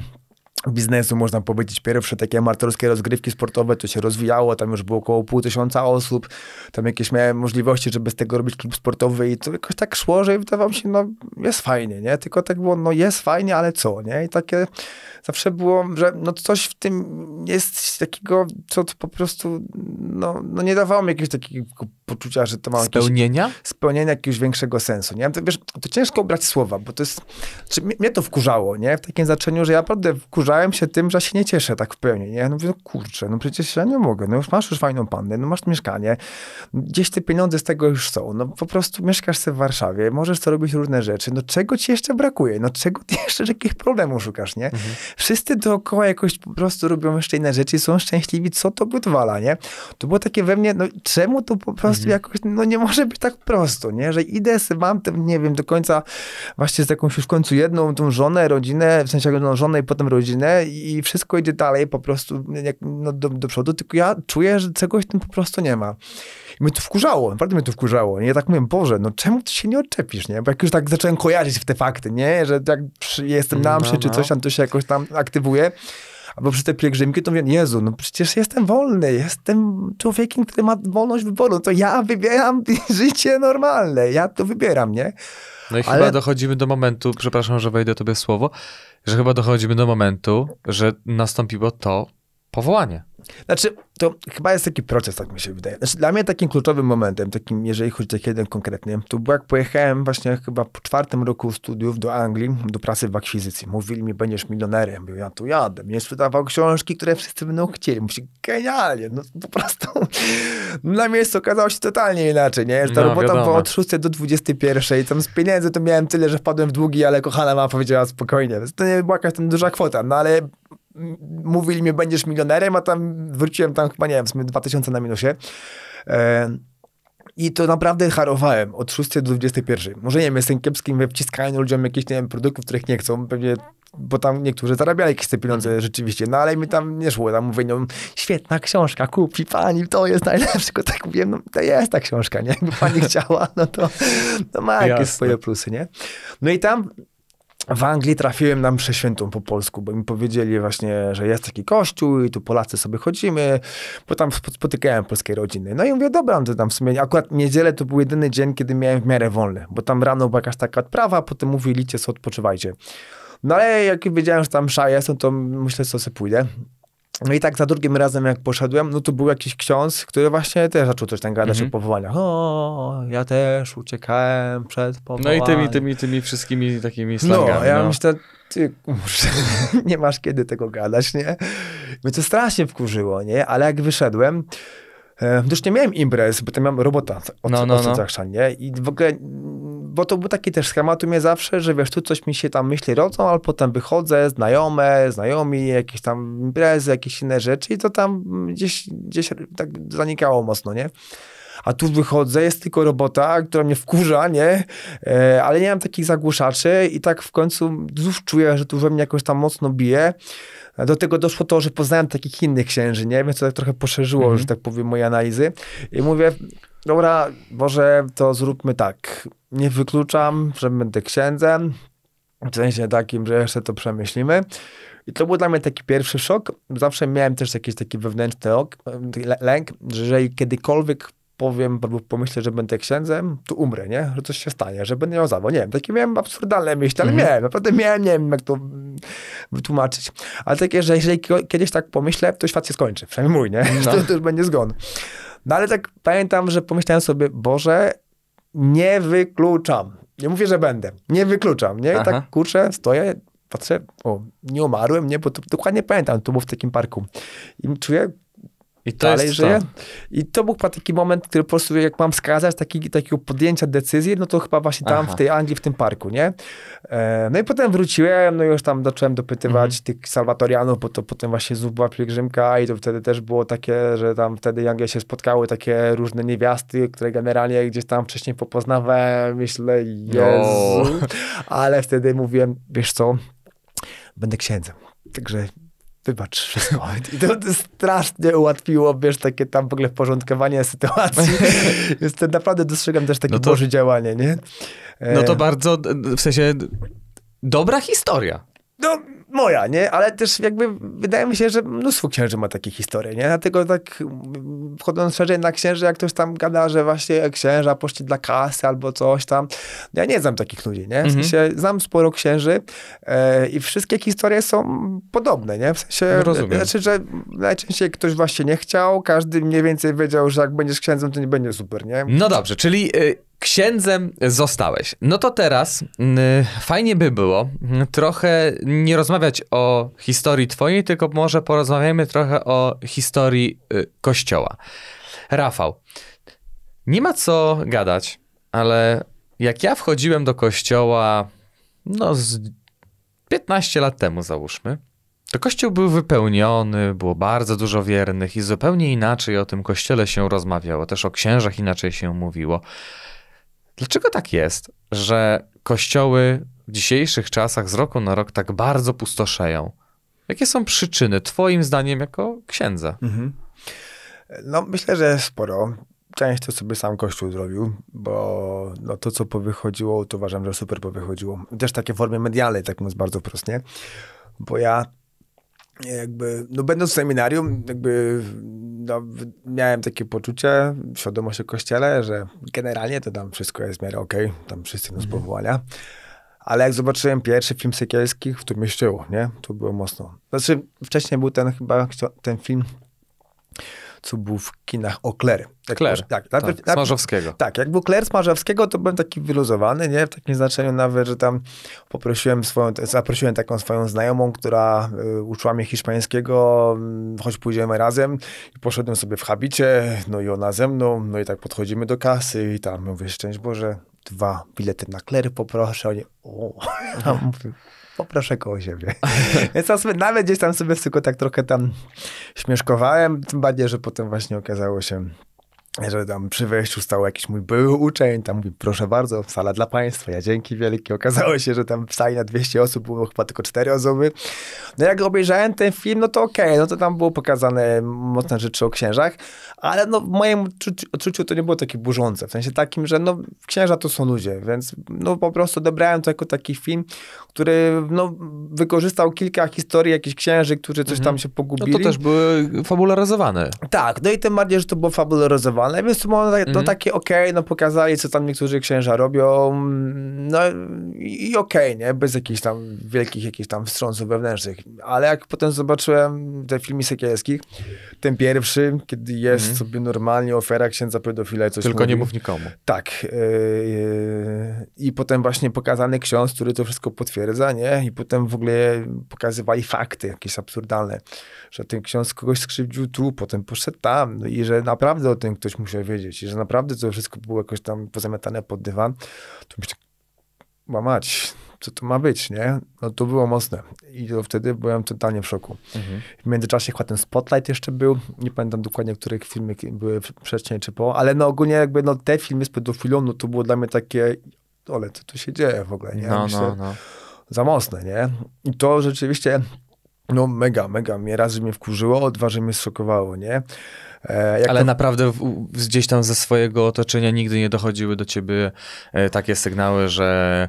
biznesu, można powiedzieć, pierwsze takie amatorskie rozgrywki sportowe, to się rozwijało, tam już było około pół tysiąca osób, tam jakieś miałem możliwości, żeby z tego robić klub sportowy i to jakoś tak szło, że wydawało mi się, no jest fajnie, nie? Tylko tak było, no jest fajnie, ale co, nie? I takie zawsze było, że no coś w tym jest takiego, co po prostu no, no nie dawało mi jakiegoś takiego poczucia, że to ma Spełnienia? Jakieś, spełnienia jakiegoś większego sensu, nie? To, wiesz, to ciężko ubrać słowa, bo to jest, czy mnie, to wkurzało, nie? W takim znaczeniu, że ja naprawdę wkurzałem się tym, że się nie cieszę tak w pełni, nie? No mówię, no kurczę, no przecież ja nie mogę, no już masz już fajną pannę, no masz mieszkanie, gdzieś te pieniądze z tego już są, no po prostu mieszkasz sobie w Warszawie, możesz co robić różne rzeczy, no czego ci jeszcze brakuje, no czego ty jeszcze, jakich problemów szukasz, nie? Mhm wszyscy dookoła jakoś po prostu robią jeszcze inne rzeczy, są szczęśliwi, co to podwala, nie? To było takie we mnie, no czemu to po prostu mhm. jakoś, no nie może być tak prosto, nie? Że idę, mam tam, nie wiem, do końca właśnie z jakąś już w końcu jedną tą żonę, rodzinę, w sensie jedną żonę i potem rodzinę i wszystko idzie dalej po prostu no, do, do przodu, tylko ja czuję, że czegoś tym po prostu nie ma. I mnie to wkurzało, naprawdę mnie to wkurzało. I ja tak mówię, Boże, no czemu ty się nie odczepisz, nie? Bo jak już tak zacząłem kojarzyć w te fakty, nie? Że jak jestem na mszy no, czy no. coś tam, to się jakoś tam aktywuje. Albo przez te pielgrzymki, to mówię, Jezu, no przecież jestem wolny, jestem człowiekiem, który ma wolność wyboru, to ja wybieram życie normalne, ja to wybieram, nie? No i Ale... chyba dochodzimy do momentu, przepraszam, że wejdę tobie słowo, że chyba dochodzimy do momentu, że nastąpiło to powołanie. Znaczy, to chyba jest taki proces, tak mi się wydaje. Znaczy, dla mnie takim kluczowym momentem, takim, jeżeli chodzi o jeden konkretny, to było jak pojechałem właśnie chyba po czwartym roku studiów do Anglii, do pracy w akwizycji. Mówili mi, będziesz milionerem. Ja tu jadę. Mnie sprzedawał książki, które wszyscy będą chcieli. Mówi, genialnie, no po prostu na miejscu okazało się totalnie inaczej, nie? Że ta no, robota była od 6 do 21 pierwszej. tam z pieniędzy to miałem tyle, że wpadłem w długi, ale kochana ma powiedziała spokojnie. to nie była jakaś tam duża kwota, no ale mówili mi, będziesz milionerem, a tam wróciłem tam chyba, nie wiem, w sumie 2000 na minusie. E, I to naprawdę harowałem od 6 do 21. Może nie wiem, jestem kiepskim we wciskaniu ludziom jakichś, nie wiem, produktów, których nie chcą. Pewnie bo tam niektórzy zarabiali jakieś te pieniądze mhm. rzeczywiście, no ale mi tam nie szło, tam mówię, no, świetna książka, kupi pani, to jest najlepsze, Tylko tak wiem, no to jest ta książka, nie, jakby pani chciała, no to no ma jakieś Jasne. swoje plusy, nie. No i tam w Anglii trafiłem na mszę świętą po polsku, bo mi powiedzieli właśnie, że jest taki kościół i tu Polacy sobie chodzimy, bo tam spotykałem polskie rodziny. No i mówię, dobra, no to tam w sumie, akurat niedzielę to był jedyny dzień, kiedy miałem w miarę wolny, bo tam rano była jakaś taka odprawa, potem mówili, licie, odpoczywajcie. No ale jak wiedziałem, że tam msza jest, no to myślę, co sobie pójdę. No i tak za drugim razem, jak poszedłem, no to był jakiś ksiądz, który właśnie też zaczął coś tam gadać mm-hmm. o powołaniach. O, ja też uciekałem przed powołaniem. No i tymi, tymi, tymi wszystkimi takimi no, slangami. No, ja no. myślę, ty kurczę, nie masz kiedy tego gadać, nie? Mnie to strasznie wkurzyło, nie? Ale jak wyszedłem, e, już nie miałem imprez, bo tam miałem robota od, no, no, od no. no. nie? I w ogóle bo to był taki też schemat u mnie zawsze, że wiesz, tu coś mi się tam myśli rodzą, ale potem wychodzę, znajome, znajomi, jakieś tam imprezy, jakieś inne rzeczy i to tam gdzieś, gdzieś tak zanikało mocno, nie? a tu wychodzę, jest tylko robota, która mnie wkurza, nie? E, ale nie mam takich zagłuszaczy i tak w końcu znów czuję, że tu we mnie jakoś tam mocno bije. E, do tego doszło to, że poznałem takich innych księży, nie? Więc to tak trochę poszerzyło, mm -hmm. że tak powiem, moje analizy. I mówię, dobra, może to zróbmy tak. Nie wykluczam, że będę księdzem, w sensie takim, że jeszcze to przemyślimy. I to był dla mnie taki pierwszy szok. Zawsze miałem też jakiś taki wewnętrzny lęk, że jeżeli kiedykolwiek powiem albo pomyślę, że będę księdzem, to umrę, nie? Że coś się stanie, że będę miał zawał. Nie wiem, takie miałem absurdalne myśli, ale mm -hmm. miałem, naprawdę miałem, nie wiem jak to wytłumaczyć. Ale takie, że jeżeli kiedyś tak pomyślę, to świat się skończy, przynajmniej mój, nie? No. to, to już będzie zgon. No ale tak pamiętam, że pomyślałem sobie, Boże, nie wykluczam. Nie mówię, że będę. Nie wykluczam, nie? I tak, Aha. tak kurczę, stoję, patrzę, o, nie umarłem, nie? Bo to dokładnie pamiętam, to był w takim parku. I czuję i to dalej żyje. To. I to był taki moment, który po prostu, jak mam wskazać, taki, takiego podjęcia decyzji, no to chyba właśnie tam Aha. w tej Anglii, w tym parku, nie? E, no i potem wróciłem, no już tam zacząłem dopytywać mhm. tych salwatorianów, bo to potem właśnie znów była pielgrzymka i to wtedy też było takie, że tam wtedy Anglia się spotkały takie różne niewiasty, które generalnie gdzieś tam wcześniej popoznawałem, myślę, Jezu. No. Ale wtedy mówiłem, wiesz co, będę księdzem. Także wybacz wszystko. I to, to strasznie ułatwiło, wiesz, takie tam w ogóle porządkowanie sytuacji. Więc to naprawdę dostrzegam też takie no to, Boże działanie, nie? No to e, bardzo, w sensie, dobra historia. No, moja, nie? Ale też jakby wydaje mi się, że mnóstwo księży ma takie historie, nie? Dlatego tak mm, wchodząc szerzej na księży, jak ktoś tam gada, że właśnie księża poszli dla kasy albo coś tam. No ja nie znam takich ludzi, nie? W mhm. sensie znam sporo księży e, i wszystkie historie są podobne, nie? W sensie, Rozumiem. znaczy, że najczęściej ktoś właśnie nie chciał, każdy mniej więcej wiedział, że jak będziesz księdzem, to nie będzie super, nie? No dobrze, czyli... Y księdzem zostałeś. No to teraz mm, fajnie by było mm, trochę nie rozmawiać o historii twojej, tylko może porozmawiajmy trochę o historii y, kościoła. Rafał, nie ma co gadać, ale jak ja wchodziłem do kościoła, no z 15 lat temu załóżmy, to kościół był wypełniony, było bardzo dużo wiernych i zupełnie inaczej o tym kościele się rozmawiało, też o księżach inaczej się mówiło. Dlaczego tak jest, że kościoły w dzisiejszych czasach z roku na rok tak bardzo pustoszeją? Jakie są przyczyny, Twoim zdaniem, jako księdza? Mhm. No, myślę, że sporo. Część to sobie sam Kościół zrobił, bo no, to, co powychodziło, to uważam, że super powychodziło. Też takie formy medialne, tak mówiąc bardzo prosto, nie? Bo ja jakby, no będąc w seminarium, jakby no, miałem takie poczucie, świadomość o kościele, że generalnie to tam wszystko jest w miarę okej, okay, tam wszyscy nas mhm. powołania. Ale jak zobaczyłem pierwszy film sekielski w którym ścięło, nie? To było mocno. Znaczy, wcześniej był ten chyba, ten film co był w kinach o Claire. Jak tak, tak, Smarzowskiego. Tak, jak był kler Smarzowskiego, to byłem taki wyluzowany, nie? W takim znaczeniu nawet, że tam poprosiłem swoją, zaprosiłem taką swoją znajomą, która y, uczyła mnie hiszpańskiego, mm, choć pójdziemy razem i poszedłem sobie w habicie, no i ona ze mną, no i tak podchodzimy do kasy i tam mówię, szczęść Boże, dwa bilety na Claire poproszę. Oni, o, poproszę koło siebie. Więc tam sobie, nawet gdzieś tam sobie tylko tak trochę tam śmieszkowałem, tym bardziej, że potem właśnie okazało się, że tam przy wejściu stał jakiś mój były uczeń, tam mówi, proszę bardzo, sala dla państwa, ja dzięki wielkie. Okazało się, że tam w sali na 200 osób było chyba tylko 4 osoby. No jak obejrzałem ten film, no to okej, okay, no to tam było pokazane mocne rzeczy o księżach, ale no w moim odczuciu to nie było takie burzące, w sensie takim, że no księża to są ludzie, więc no po prostu dobrałem to jako taki film, który no wykorzystał kilka historii jakichś księży, którzy coś mhm. tam się pogubili. No to też były fabularyzowane. Tak, no i tym bardziej, że to było fabularyzowane normalne, więc to było no, no takie okej, okay, no pokazali, co tam niektórzy księża robią, no i okej, okay, nie, bez jakichś tam wielkich jakichś tam wstrząsów wewnętrznych, ale jak potem zobaczyłem te filmy Sekielskich, ten pierwszy, kiedy jest mm. sobie normalnie ofera księdza pedofila i coś Tylko mówi. nie mów nikomu. Tak. yy, I potem właśnie pokazany ksiądz, który to wszystko potwierdza, nie, i potem w ogóle pokazywali fakty jakieś absurdalne że ten ksiądz kogoś skrzywdził tu, potem poszedł tam no i że naprawdę o tym ktoś musiał wiedzieć i że naprawdę to wszystko było jakoś tam pozamiatane pod dywan, to myślę, ma mać, co to ma być, nie? No to było mocne. I to wtedy byłem totalnie w szoku. Mhm. W międzyczasie chyba ten Spotlight jeszcze był, nie pamiętam dokładnie, które filmy były wcześniej czy po, ale no ogólnie jakby no te filmy z pedofilią, no to było dla mnie takie, ale co tu się dzieje w ogóle, nie? No, Myślę, no, no. Za mocne, nie? I to rzeczywiście no mega, mega. Mnie razy mnie wkurzyło, dwa, mnie sokowało, nie? E, Ale to... naprawdę w, gdzieś tam ze swojego otoczenia nigdy nie dochodziły do ciebie e, takie sygnały, że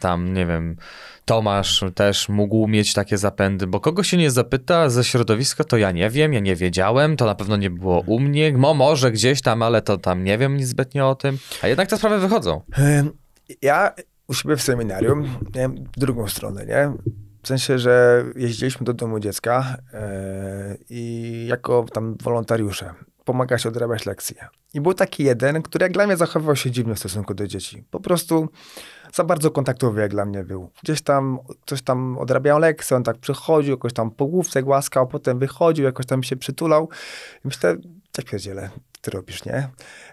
tam, nie wiem, Tomasz też mógł mieć takie zapędy, bo kogo się nie zapyta ze środowiska, to ja nie wiem, ja nie wiedziałem, to na pewno nie było u mnie, no może gdzieś tam, ale to tam nie wiem nic zbytnio o tym, a jednak te sprawy wychodzą. Ja u siebie w seminarium miałem drugą stronę, nie? W sensie, że jeździliśmy do domu dziecka yy, i jako tam wolontariusze pomagasz, odrabiać lekcje. I był taki jeden, który jak dla mnie zachowywał się dziwnie w stosunku do dzieci. Po prostu za bardzo kontaktowy jak dla mnie był. Gdzieś tam coś tam odrabiał lekcję, on tak przychodził, jakoś tam po główce głaskał, potem wychodził, jakoś tam się przytulał. I myślę, tak pierdziele, ty robisz, nie?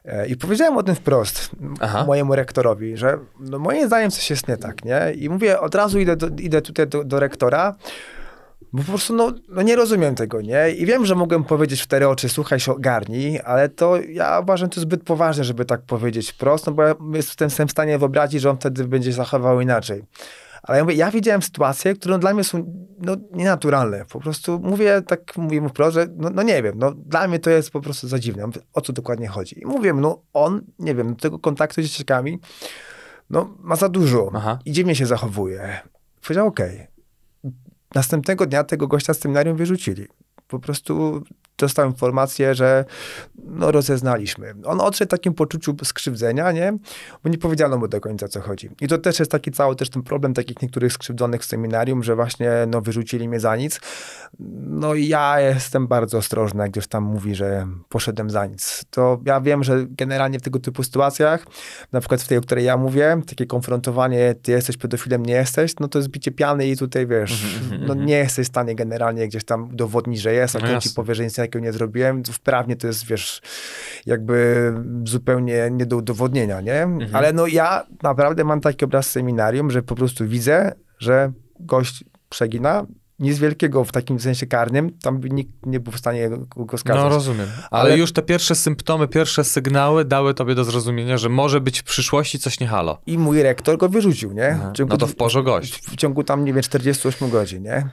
E, I powiedziałem o tym wprost Aha. mojemu rektorowi, że no moim zdaniem coś jest nie tak, nie? I mówię, od razu idę, do, idę tutaj do, do rektora, bo po prostu no, no, nie rozumiem tego, nie? I wiem, że mogłem powiedzieć w te oczy, słuchaj się ogarnij, ale to ja uważam to zbyt poważnie, żeby tak powiedzieć wprost, no bo ja jestem w stanie wyobrazić, że on wtedy będzie zachował inaczej. Ale ja, mówię, ja widziałem sytuacje, które dla mnie są no, nienaturalne. Po prostu mówię, tak mówię mu wprost, że no, no, nie wiem, no, dla mnie to jest po prostu za dziwne. Mówię, o co dokładnie chodzi? I mówię, no on, nie wiem, tego kontaktu z dzieciakami no, ma za dużo Aha. i dziwnie się zachowuje. Powiedział, okej. Okay. Następnego dnia tego gościa z seminarium wyrzucili. Po prostu dostał informację, że no, rozeznaliśmy. On odszedł w takim poczuciu skrzywdzenia, nie? Bo nie powiedziano mu do końca, co chodzi. I to też jest taki cały też ten problem takich niektórych skrzywdzonych w seminarium, że właśnie no, wyrzucili mnie za nic. No i ja jestem bardzo ostrożny, jak ktoś tam mówi, że poszedłem za nic. To ja wiem, że generalnie w tego typu sytuacjach, na przykład w tej, o której ja mówię, takie konfrontowanie, ty jesteś pedofilem, nie jesteś, no to jest bicie piany i tutaj, wiesz, mhm. no nie jesteś w stanie generalnie gdzieś tam dowodnić, że jest, a no ci powie, że nic nie jakiego nie zrobiłem, wprawnie to jest, wiesz, jakby zupełnie nie do udowodnienia, nie? Mhm. Ale no ja naprawdę mam taki obraz seminarium, że po prostu widzę, że gość przegina, nic wielkiego w takim sensie karnym, tam by nikt nie był w stanie go skazać. No rozumiem, ale, ale, już te pierwsze symptomy, pierwsze sygnały dały tobie do zrozumienia, że może być w przyszłości coś nie halo. I mój rektor go wyrzucił, nie? ciągu, no to w porze gość. W ciągu tam, nie wiem, 48 godzin, nie?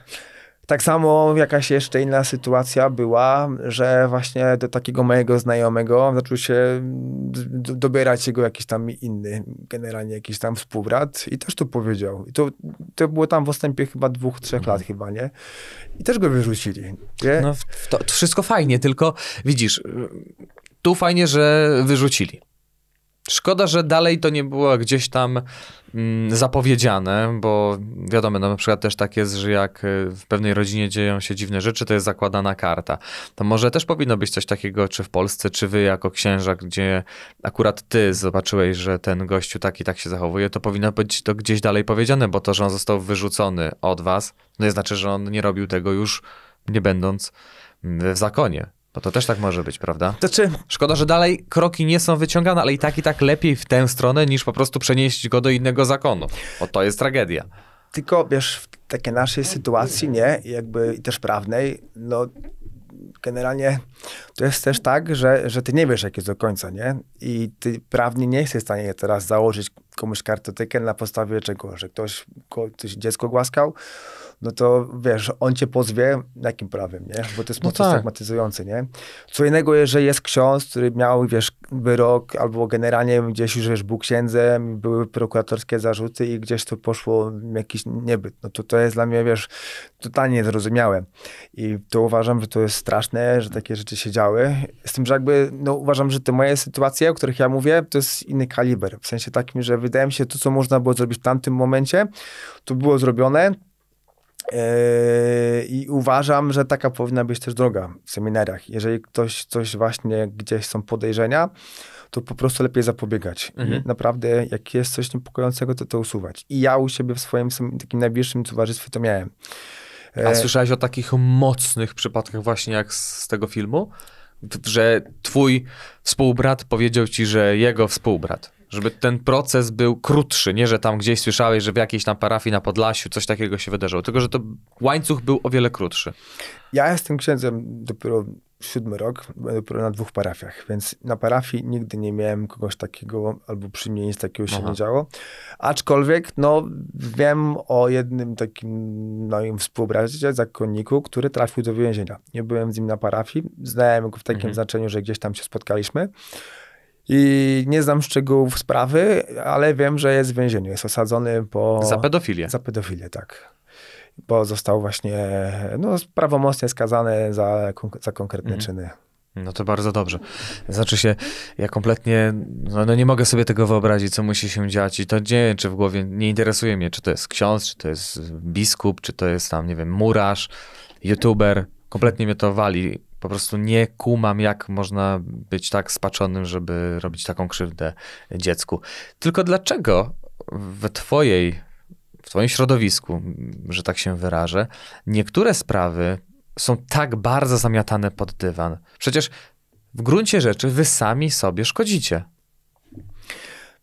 Tak samo jakaś jeszcze inna sytuacja była, że właśnie do takiego mojego znajomego zaczął się dobierać jego jakiś tam inny, generalnie jakiś tam współbrat i też to powiedział. I to, to było tam w ostępie chyba dwóch, trzech mhm. lat chyba, nie? I też go wyrzucili. No, to, to wszystko fajnie, tylko widzisz, tu fajnie, że wyrzucili. Szkoda, że dalej to nie było gdzieś tam mm, zapowiedziane, bo wiadomo, no, na przykład też tak jest, że jak y, w pewnej rodzinie dzieją się dziwne rzeczy, to jest zakładana karta. To może też powinno być coś takiego, czy w Polsce, czy wy jako księża, gdzie akurat ty zobaczyłeś, że ten gościu taki tak się zachowuje, to powinno być to gdzieś dalej powiedziane, bo to, że on został wyrzucony od was, no nie znaczy, że on nie robił tego już nie będąc mm, w zakonie. Bo no to też tak może być, prawda? Znaczy... Szkoda, że dalej kroki nie są wyciągane, ale i tak i tak lepiej w tę stronę, niż po prostu przenieść go do innego zakonu. Bo to jest tragedia. Tylko wiesz, w takiej naszej sytuacji, nie, jakby i też prawnej, no generalnie to jest też tak, że, że ty nie wiesz, jak jest do końca, nie? I ty prawnie nie jesteś w stanie teraz założyć komuś kartotykę na podstawie czego, że ktoś, ktoś dziecko głaskał, no to wiesz, on cię pozwie, jakim prawem, nie? Bo to jest no mocno no tak. stygmatyzujące, nie? Co innego, jeżeli jest ksiądz, który miał, wiesz, wyrok albo generalnie gdzieś już, wiesz, był księdzem, były prokuratorskie zarzuty i gdzieś to poszło jakiś niebyt. No to to jest dla mnie, wiesz, totalnie niezrozumiałe. I to uważam, że to jest straszne, że takie rzeczy się działy. Z tym, że jakby, no uważam, że te moje sytuacje, o których ja mówię, to jest inny kaliber. W sensie takim, że wydaje mi się, to co można było zrobić w tamtym momencie, to było zrobione, Yy, I uważam, że taka powinna być też droga w seminariach. Jeżeli ktoś coś właśnie gdzieś są podejrzenia, to po prostu lepiej zapobiegać. Mhm. Naprawdę, jak jest coś niepokojącego, to to usuwać. I ja u siebie w swoim takim najbliższym towarzystwie to miałem. A yy, słyszałeś o takich mocnych przypadkach właśnie jak z tego filmu? Że twój współbrat powiedział ci, że jego współbrat żeby ten proces był krótszy, nie że tam gdzieś słyszałeś, że w jakiejś tam parafii na Podlasiu coś takiego się wydarzyło, tylko że to łańcuch był o wiele krótszy. Ja jestem księdzem dopiero siódmy rok, dopiero na dwóch parafiach, więc na parafii nigdy nie miałem kogoś takiego, albo przy mnie nic takiego się Aha. nie działo. Aczkolwiek, no, wiem o jednym takim moim no, współbracie, zakonniku, który trafił do więzienia. Nie byłem z nim na parafii, znałem go w takim mhm. znaczeniu, że gdzieś tam się spotkaliśmy. I nie znam szczegółów sprawy, ale wiem, że jest w więzieniu. Jest osadzony po. Za pedofilię. Za pedofilię, tak. Bo został właśnie no, prawomocnie skazany za, za konkretne mm. czyny. No to bardzo dobrze. Znaczy się, ja kompletnie, no, no, nie mogę sobie tego wyobrazić, co musi się dziać i to dzieje, czy w głowie, nie interesuje mnie, czy to jest ksiądz, czy to jest biskup, czy to jest tam, nie wiem, murarz, youtuber. Kompletnie mnie to wali po prostu nie kumam, jak można być tak spaczonym, żeby robić taką krzywdę dziecku. Tylko dlaczego w twojej, w twoim środowisku, że tak się wyrażę, niektóre sprawy są tak bardzo zamiatane pod dywan? Przecież w gruncie rzeczy wy sami sobie szkodzicie.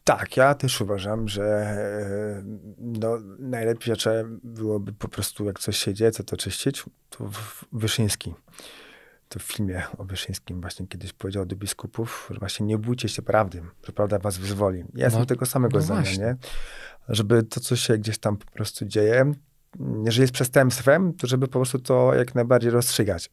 Tak, ja też uważam, że e, no, najlepiej byłoby po prostu, jak coś się dzieje, co to czyścić, to Wyszyński to w filmie o Wyszyńskim właśnie kiedyś powiedział do biskupów, że właśnie nie bójcie się prawdy, że prawda was wyzwoli. Ja no, jestem tego samego no zdania, nie? Żeby to, co się gdzieś tam po prostu dzieje, jeżeli jest przestępstwem, to żeby po prostu to jak najbardziej rozstrzygać.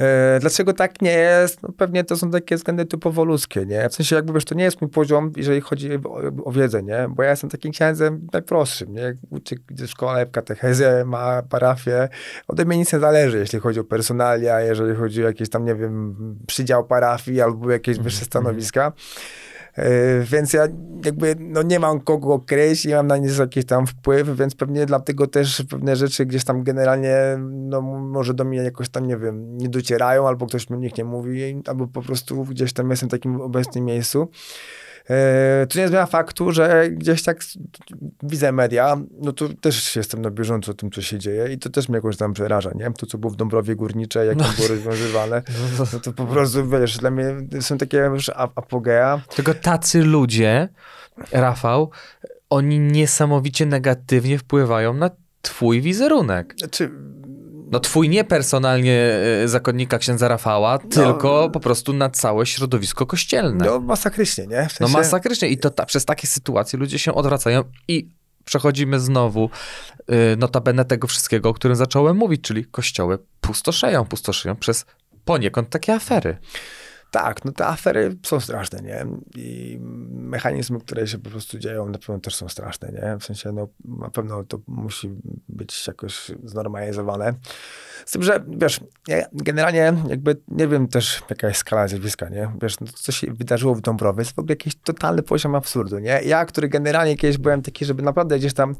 E, dlaczego tak nie jest? No pewnie to są takie względy typowo ludzkie, nie? W sensie jakby, wiesz, to nie jest mój poziom, jeżeli chodzi o, o wiedzę, nie? Bo ja jestem takim księdzem najprostszym, nie? Uczy w szkole, w katechezę, ma parafię. Ode mnie nic nie zależy, jeśli chodzi o personalia, jeżeli chodzi o jakiś tam, nie wiem, przydział parafii albo jakieś mhm, wyższe stanowiska. Mm-hmm. E, więc ja jakby no nie mam kogo kryć nie mam na nic jakiś tam wpływ, więc pewnie dlatego też pewne rzeczy gdzieś tam generalnie no może do mnie jakoś tam, nie wiem, nie docierają, albo ktoś mi o nich nie mówi, albo po prostu gdzieś tam jestem w takim obecnym miejscu. E, to nie zmienia faktu, że gdzieś tak widzę media, no tu też jestem na bieżąco tym, co się dzieje i to też mnie jakoś tam przeraża, nie? To, co było w Dąbrowie Górniczej, jak no. było rozwiązywane, no to po prostu, wiesz, dla mnie są takie już apogea. Tylko tacy ludzie, Rafał, oni niesamowicie negatywnie wpływają na twój wizerunek. Znaczy, no twój nie personalnie e, zakonnika księdza Rafała, no, tylko po prostu na całe środowisko kościelne. No masakrycznie, nie? W no sensie... No masakrycznie i to ta, przez takie sytuacje ludzie się odwracają i przechodzimy znowu yy, notabene tego wszystkiego, o którym zacząłem mówić, czyli kościoły pustoszeją, pustoszeją przez poniekąd takie afery. Tak, no te afery są straszne, nie? I mechanizmy, które się po prostu dzieją, na pewno też są straszne, nie? W sensie, no, na pewno to musi być jakoś znormalizowane. Z tym, że wiesz, generalnie jakby nie wiem też, jaka jest skala zjawiska, nie? Wiesz, no, co się wydarzyło w Dąbrowie, jest w ogóle jakiś totalny poziom absurdu, nie? Ja, który generalnie kiedyś byłem taki, żeby naprawdę gdzieś tam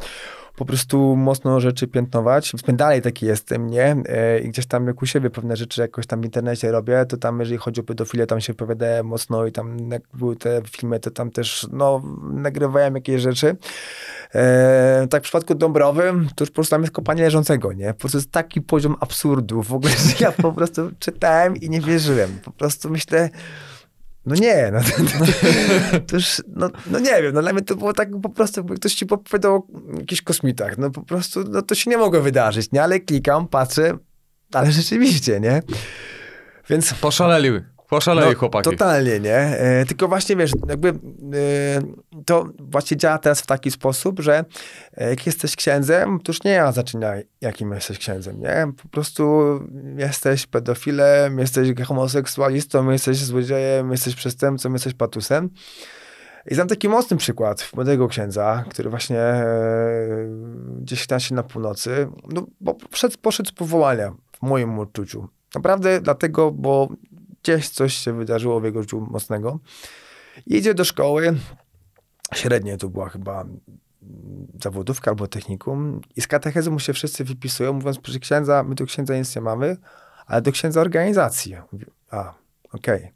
po prostu mocno rzeczy piętnować. dalej taki jestem, nie? E, I gdzieś tam jak u siebie pewne rzeczy jakoś tam w internecie robię, to tam jeżeli chodzi o pedofilię, tam się opowiadałem mocno i tam jak były te filmy, to tam też, no, nagrywałem jakieś rzeczy. E, tak w przypadku Dąbrowy, to już po prostu tam jest kopanie leżącego, nie? Po prostu jest taki poziom absurdu w ogóle, że ja po prostu czytałem i nie wierzyłem. Po prostu myślę... No nie, no to, to, to, już, no, no, nie wiem, no dla mnie to było tak po prostu, ktoś ci opowiadał o jakichś kosmitach, no po prostu, no to się nie mogło wydarzyć, nie? Ale klikam, patrzę, ale rzeczywiście, nie? Więc... Poszaleliły. Poszaleje no, chłopaki. Totalnie, nie? E, tylko właśnie, wiesz, jakby e, to właśnie działa teraz w taki sposób, że jak jesteś księdzem, to już nie ma znaczenia, jakim jesteś księdzem, nie? Po prostu jesteś pedofilem, jesteś homoseksualistą, jesteś złodziejem, jesteś przestępcą, jesteś patusem. I znam taki mocny przykład młodego księdza, który właśnie e, gdzieś tam się na północy, no bo poszedł, poszedł z powołania, w moim odczuciu. Naprawdę dlatego, bo gdzieś coś się wydarzyło w jego życiu mocnego. Idzie do szkoły, średnie to była chyba zawodówka albo technikum i z katechezy mu się wszyscy wypisują, mówiąc, że księdza, my tu księdza nic nie mamy, ale do księdza organizacji. a, okej. Okay.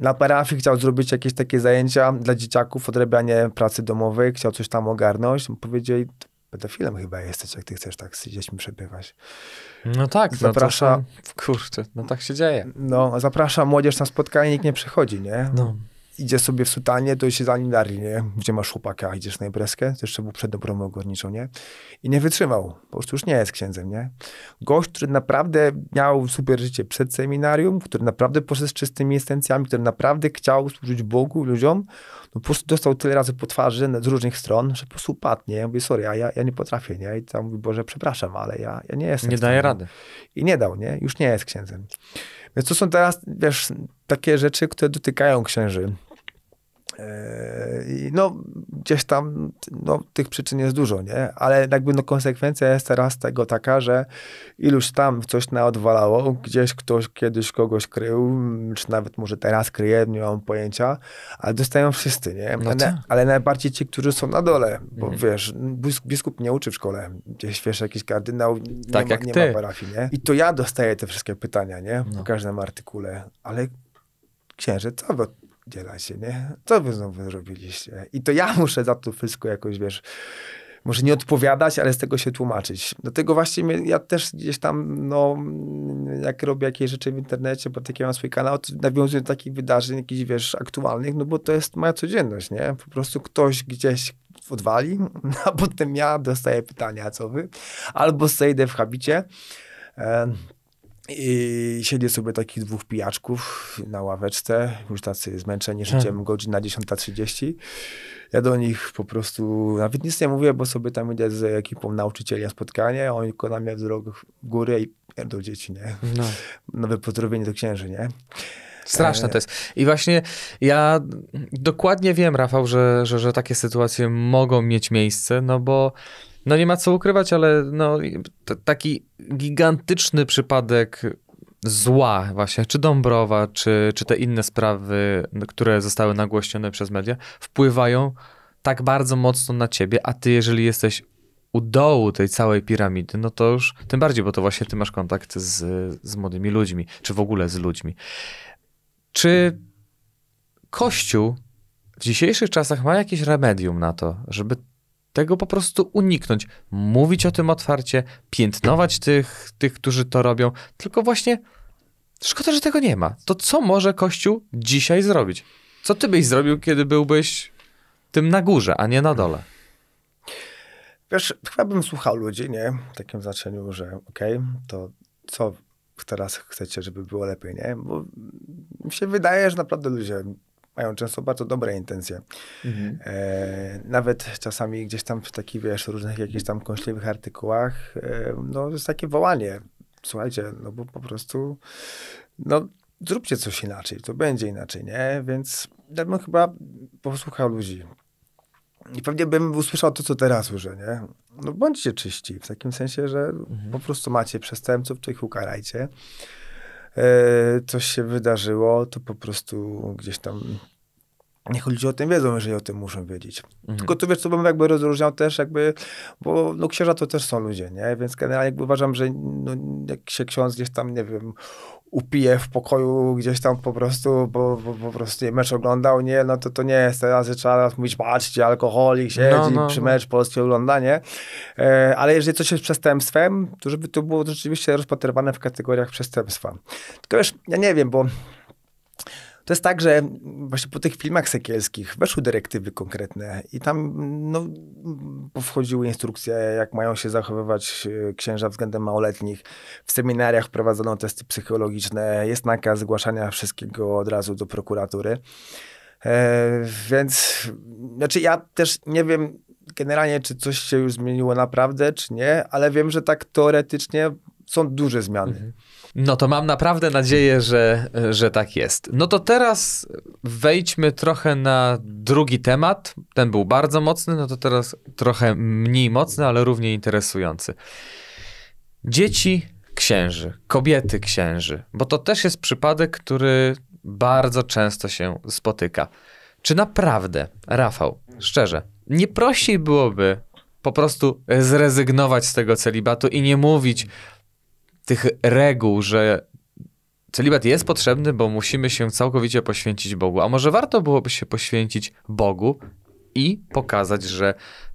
Na parafii chciał zrobić jakieś takie zajęcia dla dzieciaków, odrabianie pracy domowej, chciał coś tam ogarnąć. Powiedzieli, pedofilem chyba jesteś, jak ty chcesz tak z dziećmi przebywać. No tak. Zaprasza... No to, kurczę, no tak się dzieje. No, zaprasza młodzież na spotkanie, nikt nie przychodzi, nie? No. Idzie sobie w sutanie, to się za nim dali, nie? Gdzie masz chłopaka, idziesz na imprezkę, to jeszcze był przed dobrą nie? I nie wytrzymał, po prostu już nie jest księdzem, nie? Gość, który naprawdę miał super życie przed seminarium, który naprawdę poszedł z czystymi intencjami, który naprawdę chciał służyć Bogu, ludziom, no po prostu dostał tyle razy po twarzy z różnych stron, że po prostu upadł, nie? Ja mówię, sorry, ja, ja nie potrafię, nie? I tam mówi, Boże, przepraszam, ale ja, ja nie jestem. Nie daje rady. I nie dał, nie? Już nie jest księdzem. Więc to są teraz, wiesz, takie rzeczy, które dotykają księży. Yy, no, gdzieś tam no, tych przyczyn jest dużo, nie? Ale jakby no, konsekwencja jest teraz tego taka, że iluś tam coś naodwalało, gdzieś ktoś kiedyś kogoś krył, czy nawet może teraz kryje, nie mam pojęcia, ale dostają wszyscy, nie? No ale tak. najbardziej ci, którzy są na dole, bo mhm. wiesz, biskup nie uczy w szkole, gdzieś wiesz, jakiś kardynał, nie, tak ma, jak nie ty. ma parafii, nie? I to ja dostaję te wszystkie pytania, nie? W no. każdym artykule, ale księże, co wy dziela się, nie? Co wy znowu zrobiliście? I to ja muszę za to wszystko jakoś, wiesz, może nie odpowiadać, ale z tego się tłumaczyć. Dlatego właśnie ja też gdzieś tam, no, jak robię jakieś rzeczy w internecie, bo taki mam swój kanał, to nawiązuję do takich wydarzeń, jakichś, wiesz, aktualnych, no bo to jest moja codzienność, nie? Po prostu ktoś gdzieś odwali, a potem ja dostaję pytania, co wy? Albo zejdę w habicie, e, i siedzę sobie takich dwóch pijaczków na ławeczce, już tacy zmęczeni życiem, hmm. godzina 10.30. Ja do nich po prostu nawet nic nie mówię, bo sobie tam idę z ekipą nauczycieli na spotkanie, oni tylko na mnie wzrok w górę i do dzieci, nie? No. Nowe pozdrowienie do księży, nie? Straszne to e, jest. I właśnie ja dokładnie wiem, Rafał, że, że, że takie sytuacje mogą mieć miejsce, no bo no nie ma co ukrywać, ale no, taki gigantyczny przypadek zła właśnie, czy Dąbrowa, czy, czy te inne sprawy, które zostały nagłośnione przez media, wpływają tak bardzo mocno na ciebie, a ty jeżeli jesteś u dołu tej całej piramidy, no to już tym bardziej, bo to właśnie ty masz kontakt z, z młodymi ludźmi, czy w ogóle z ludźmi. Czy Kościół w dzisiejszych czasach ma jakieś remedium na to, żeby tego po prostu uniknąć, mówić o tym otwarcie, piętnować tych, tych którzy to robią, tylko właśnie szkoda, że tego nie ma. To co może Kościół dzisiaj zrobić? Co ty byś zrobił, kiedy byłbyś tym na górze, a nie na dole? Wiesz, chyba bym słuchał ludzi, nie? W takim znaczeniu, że okej, okay, to co teraz chcecie, żeby było lepiej, nie? Bo mi się wydaje, że naprawdę ludzie mają często bardzo dobre intencje. Mhm. E, nawet czasami gdzieś tam w takich, wiesz, różnych jakichś tam kąśliwych artykułach, e, no jest takie wołanie, słuchajcie, no bo po prostu, no zróbcie coś inaczej, to będzie inaczej, nie? Więc ja bym chyba posłuchał ludzi. I pewnie bym usłyszał to, co teraz już, nie? No bądźcie czyści, w takim sensie, że mhm. po prostu macie przestępców, to ich ukarajcie. E, coś się wydarzyło, to po prostu gdzieś tam niech ludzie o tym wiedzą, jeżeli o tym muszą wiedzieć. Mhm. Tylko tu wiesz, co bym jakby rozróżniał też jakby, bo no księża to też są ludzie, nie? Więc generalnie jakby uważam, że no, jak się ksiądz gdzieś tam, nie wiem, upije w pokoju gdzieś tam po prostu, bo, bo, po prostu nie, mecz oglądał, nie, no to to nie jest teraz, że trzeba teraz mówić, patrzcie, alkoholik siedzi no, no, przy no. mecz Polski ogląda, nie? E, ale jeżeli coś jest przestępstwem, to żeby to było rzeczywiście rozpatrywane w kategoriach przestępstwa. Tylko wiesz, ja nie wiem, bo to jest tak, że właśnie po tych filmach sekielskich weszły dyrektywy konkretne i tam no, powchodziły instrukcje, jak mają się zachowywać e, księża względem małoletnich. W seminariach prowadzono testy psychologiczne, jest nakaz zgłaszania wszystkiego od razu do prokuratury. E, więc, znaczy ja też nie wiem generalnie, czy coś się już zmieniło naprawdę, czy nie, ale wiem, że tak teoretycznie są duże zmiany. Mhm. No to mam naprawdę nadzieję, że, że tak jest. No to teraz wejdźmy trochę na drugi temat. Ten był bardzo mocny, no to teraz trochę mniej mocny, ale równie interesujący. Dzieci księży, kobiety księży, bo to też jest przypadek, który bardzo często się spotyka. Czy naprawdę, Rafał, szczerze, nie prościej byłoby po prostu zrezygnować z tego celibatu i nie mówić, tych reguł, że celibat jest potrzebny, bo musimy się całkowicie poświęcić Bogu. A może warto byłoby się poświęcić Bogu i pokazać, że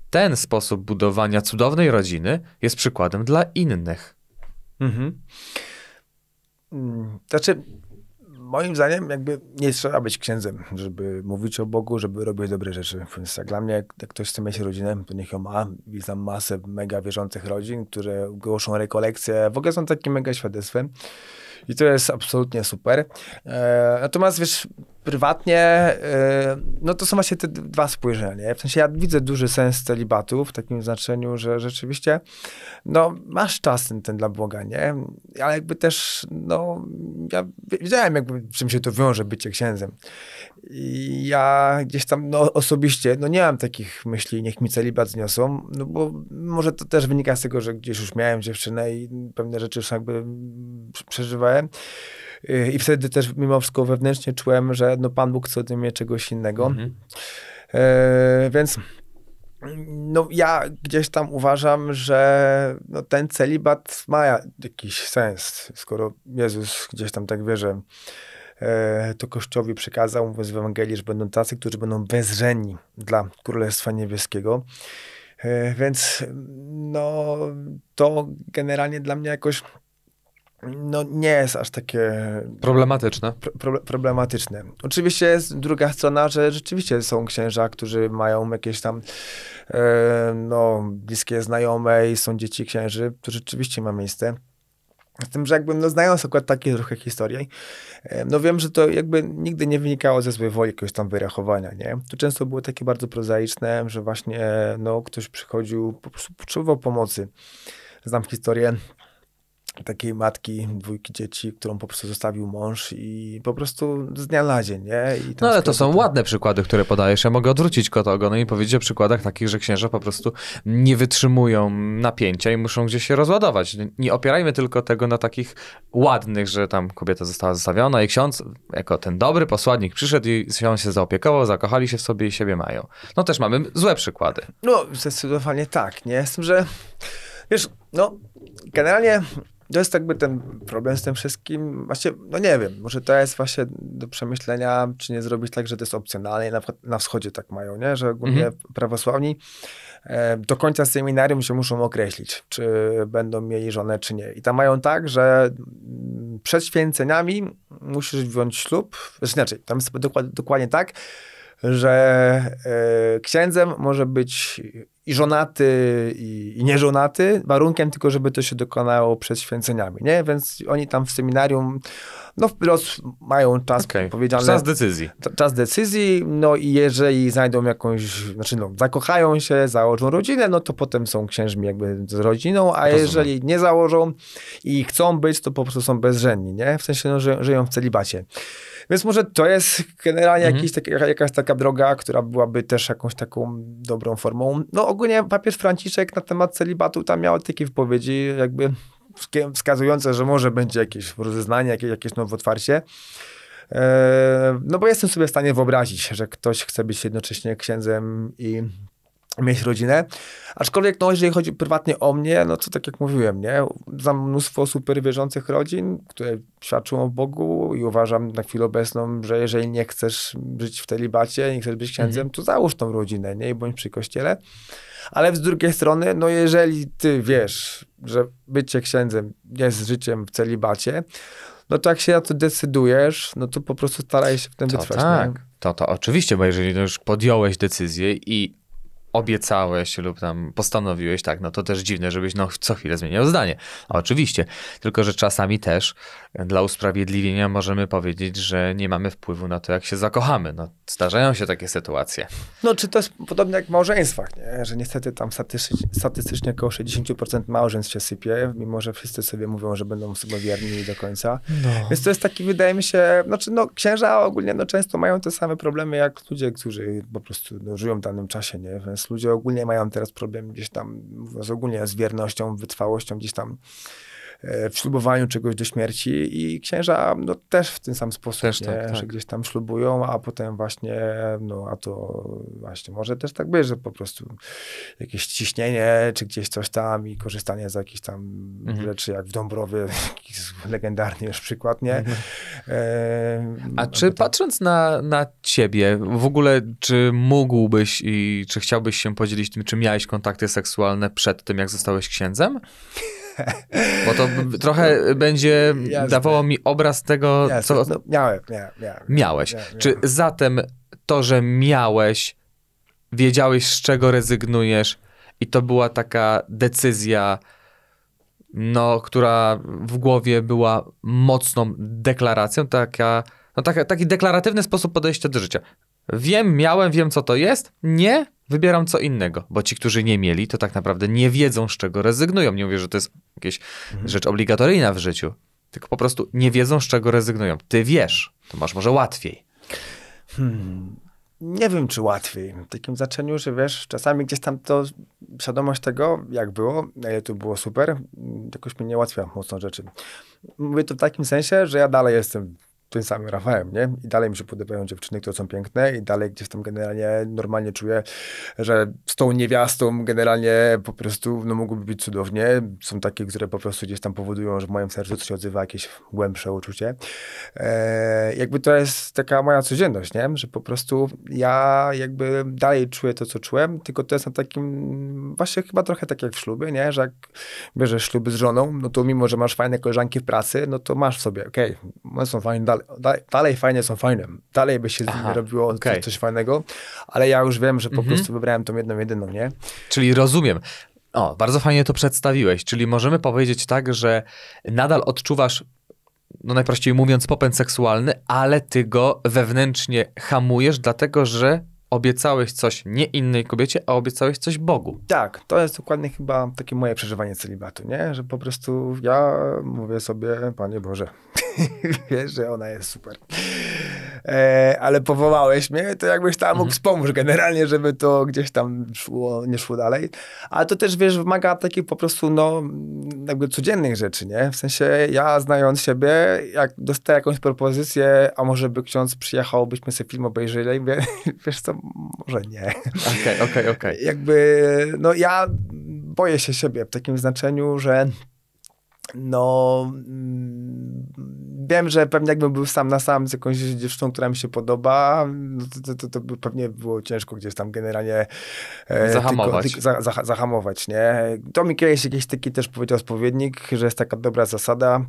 ten sposób budowania cudownej rodziny jest przykładem dla innych. Mhm. Mm, znaczy, moim zdaniem jakby nie trzeba być księdzem, żeby mówić o Bogu, żeby robić dobre rzeczy. Więc tak, dla mnie, jak, ktoś chce mieć rodzinę, to niech ją ma. Widzę masę mega wierzących rodzin, które głoszą rekolekcje. W ogóle są takim mega świadectwem. I to jest absolutnie super. E, natomiast wiesz, prywatnie, e, no to są właśnie te dwa spojrzenia. W sensie ja widzę duży sens celibatu w takim znaczeniu, że rzeczywiście, no masz czas ten, ten dla Boga, nie? Ale jakby też, no ja wiedziałem jakby czym się to wiąże bycie księdzem ja gdzieś tam no, osobiście no, nie mam takich myśli, niech mi celibat zniosą, no bo może to też wynika z tego, że gdzieś już miałem dziewczynę i pewne rzeczy już jakby przeżywałem. Y, I wtedy też mimo wszystko wewnętrznie czułem, że no Pan Bóg chce ode mnie czegoś innego. Mhm. E, więc no ja gdzieś tam uważam, że no, ten celibat ma jakiś sens, skoro Jezus gdzieś tam tak wie, że E, to Kościołowi przekazał, mówiąc z Ewangelii, że będą tacy, którzy będą bezrzeni dla Królestwa Niebieskiego. E, więc no, to generalnie dla mnie jakoś no, nie jest aż takie. Problematyczne. Pro, problematyczne. Oczywiście jest druga strona, że rzeczywiście są księża, którzy mają jakieś tam e, no, bliskie znajome i są dzieci księży, to rzeczywiście ma miejsce. Z tym, że jakbym no, znając akurat takie trochę historie, e, no wiem, że to jakby nigdy nie wynikało ze złej woli jakiegoś tam wyrachowania, nie? To często było takie bardzo prozaiczne, że właśnie e, no, ktoś przychodził, po prostu potrzebował pomocy. Znam historię takiej matki, dwójki dzieci, którą po prostu zostawił mąż i po prostu z dnia na dzień, nie? no ale to są to... ładne przykłady, które podajesz. Ja mogę odwrócić kota ogonem i powiedzieć o przykładach takich, że księża po prostu nie wytrzymują napięcia i muszą gdzieś się rozładować. Nie opierajmy tylko tego na takich ładnych, że tam kobieta została zostawiona i ksiądz jako ten dobry posłannik przyszedł i się, się zaopiekował, zakochali się w sobie i siebie mają. No też mamy złe przykłady. No zdecydowanie tak, nie? Z tym, że wiesz, no generalnie to jest jakby ten problem z tym wszystkim. Właśnie, no nie wiem, może to jest właśnie do przemyślenia, czy nie zrobić tak, że to jest opcjonalne. Na, na wschodzie tak mają, nie? że ogólnie mhm. prawosławni e, do końca seminarium się muszą określić, czy będą mieli żonę, czy nie. I tam mają tak, że mm, przed święceniami musisz wziąć ślub. Znaczy, tam jest dokładnie, dokładnie tak, że e, księdzem może być i żonaty, i, i nieżonaty, warunkiem tylko, żeby to się dokonało przed święceniami, nie? Więc oni tam w seminarium, no wprost mają czas okay. powiedziane. Czas decyzji. Czas decyzji, no i jeżeli znajdą jakąś, znaczy no, zakochają się, założą rodzinę, no to potem są księżmi jakby z rodziną, a Rozumiem. jeżeli nie założą i chcą być, to po prostu są bezrzędni, nie? W sensie, no, ży żyją w celibacie. Więc może to jest generalnie mhm. jakiś, tak, jakaś taka droga, która byłaby też jakąś taką dobrą formą. No ogólnie papież Franciszek na temat celibatu tam miał takie wypowiedzi jakby wskazujące, że może będzie jakieś rozeznanie, jakieś, jakieś nowe otwarcie. E, no bo jestem sobie w stanie wyobrazić, że ktoś chce być jednocześnie księdzem i mieć rodzinę. Aczkolwiek, no, jeżeli chodzi prywatnie o mnie, no to tak jak mówiłem, nie? za mnóstwo super wierzących rodzin, które świadczą o Bogu i uważam na chwilę obecną, że jeżeli nie chcesz żyć w telibacie, nie chcesz być księdzem, mhm. to załóż tą rodzinę, nie? I bądź przy kościele. Ale z drugiej strony, no jeżeli ty wiesz, że bycie księdzem jest życiem w celibacie, no to jak się na to decydujesz, no to po prostu staraj się w tym to wytrwać. Tak, nie? to, to oczywiście, bo jeżeli już podjąłeś decyzję i obiecałeś lub tam postanowiłeś, tak, no to też dziwne, żebyś no, co chwilę zmieniał zdanie. Oczywiście, tylko że czasami też dla usprawiedliwienia możemy powiedzieć, że nie mamy wpływu na to, jak się zakochamy. No, zdarzają się takie sytuacje. No, czy to jest podobnie jak w małżeństwach, nie? że niestety tam statystycznie, statystycznie około 60% małżeństw się sypie, mimo że wszyscy sobie mówią, że będą sobie wierni do końca. No. Więc to jest taki, wydaje mi się, znaczy, no, księża ogólnie no, często mają te same problemy jak ludzie, którzy po prostu no, żyją w danym czasie, nie? więc ludzie ogólnie mają teraz problem gdzieś tam z ogólnie z wiernością, wytrwałością gdzieś tam E, w ślubowaniu czegoś do śmierci i księża no, też w ten sam sposób, też tak, nie, tak, tak. że gdzieś tam ślubują, a potem właśnie, no a to właśnie może też tak być, że po prostu jakieś ciśnienie, czy gdzieś coś tam i korzystanie z jakichś tam mhm. rzeczy jak w Dąbrowie, legendarny już przykład, nie? Mhm. E, a no, czy tak. patrząc na, na ciebie, w ogóle czy mógłbyś i czy chciałbyś się podzielić tym, czy miałeś kontakty seksualne przed tym, jak zostałeś księdzem? Bo to trochę będzie Jasne. dawało mi obraz tego, Jasne. co... No, miałem, miałem, miałem, miałeś. Miałem, Czy miałem. zatem to, że miałeś, wiedziałeś z czego rezygnujesz i to była taka decyzja, no, która w głowie była mocną deklaracją, taka, no, taka, taki deklaratywny sposób podejścia do życia. Wiem, miałem, wiem co to jest. Nie, wybieram co innego, bo ci, którzy nie mieli, to tak naprawdę nie wiedzą, z czego rezygnują. Nie mówię, że to jest jakaś mhm. rzecz obligatoryjna w życiu, tylko po prostu nie wiedzą, z czego rezygnują. Ty wiesz, to masz może łatwiej. Hmm. Nie wiem, czy łatwiej. W takim znaczeniu, że wiesz, czasami gdzieś tam to świadomość tego, jak było, na ile było super, jakoś mi nie ułatwia mocno rzeczy. Mówię to w takim sensie, że ja dalej jestem tym samym Rafałem, nie? I dalej mi się podobają dziewczyny, które są piękne i dalej gdzieś tam generalnie normalnie czuję, że z tą niewiastą generalnie po prostu no, mogłoby być cudownie. Są takie, które po prostu gdzieś tam powodują, że w moim sercu się odzywa jakieś głębsze uczucie. E, jakby to jest taka moja codzienność, nie? Że po prostu ja jakby dalej czuję to, co czułem, tylko to jest na takim, właśnie chyba trochę tak jak w ślubie, nie? Że jak bierzesz śluby z żoną, no to mimo, że masz fajne koleżanki w pracy, no to masz w sobie, okej, okay, one są fajne dalej, dalej fajnie są fajne, dalej by się Aha, robiło okay. coś, fajnego, ale ja już wiem, że po mhm. prostu wybrałem tą jedną jedyną, nie? Czyli rozumiem. O, bardzo fajnie to przedstawiłeś, czyli możemy powiedzieć tak, że nadal odczuwasz no najprościej mówiąc, popęd seksualny, ale ty go wewnętrznie hamujesz, dlatego że obiecałeś coś nie innej kobiecie, a obiecałeś coś Bogu. Tak, to jest dokładnie chyba takie moje przeżywanie celibatu, nie? Że po prostu ja mówię sobie, Panie Boże, wiesz, że ona jest super e, ale powołałeś mnie, to jakbyś tam mógł mhm. wspomóc generalnie, żeby to gdzieś tam szło, nie szło dalej. Ale to też, wiesz, wymaga takich po prostu, no, jakby codziennych rzeczy, nie? W sensie ja znając siebie, jak dostaję jakąś propozycję, a może by ksiądz przyjechał, byśmy sobie film obejrzeli, mówię, wiesz co, może nie. Okej, okej, okej. Jakby, no ja boję się siebie w takim znaczeniu, że no mm, wiem, że pewnie jakbym był sam na sam z jakąś dziewczyną, która mi się podoba, no to, to, to, by pewnie było ciężko gdzieś tam generalnie e, zahamować. Tylko, tylko za, za, zahamować, nie? To mi kiedyś jakiś taki też powiedział spowiednik, że jest taka dobra zasada,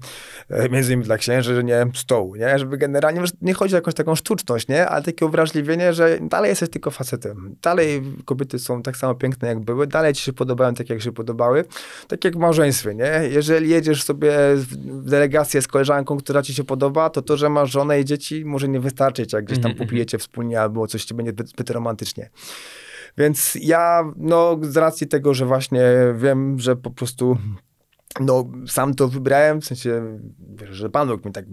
e, między innymi dla księży, że nie stołu, nie? Żeby generalnie, nie chodzi o jakąś taką sztuczność, nie? Ale takie uwrażliwienie, że dalej jesteś tylko facetem. Dalej kobiety są tak samo piękne, jak były, dalej ci się podobają tak, jak się podobały. Tak jak w małżeństwie, nie? Jeżeli jedzie jedziesz sobie w delegację z koleżanką, która ci się podoba, to to, że masz żonę i dzieci może nie wystarczyć, jak gdzieś tam mhm, mhm. popijecie wspólnie albo coś ci będzie zbyt romantycznie. Więc ja, no z racji tego, że właśnie wiem, że po prostu no, sam to wybrałem, w sensie, że Pan Bóg mnie tak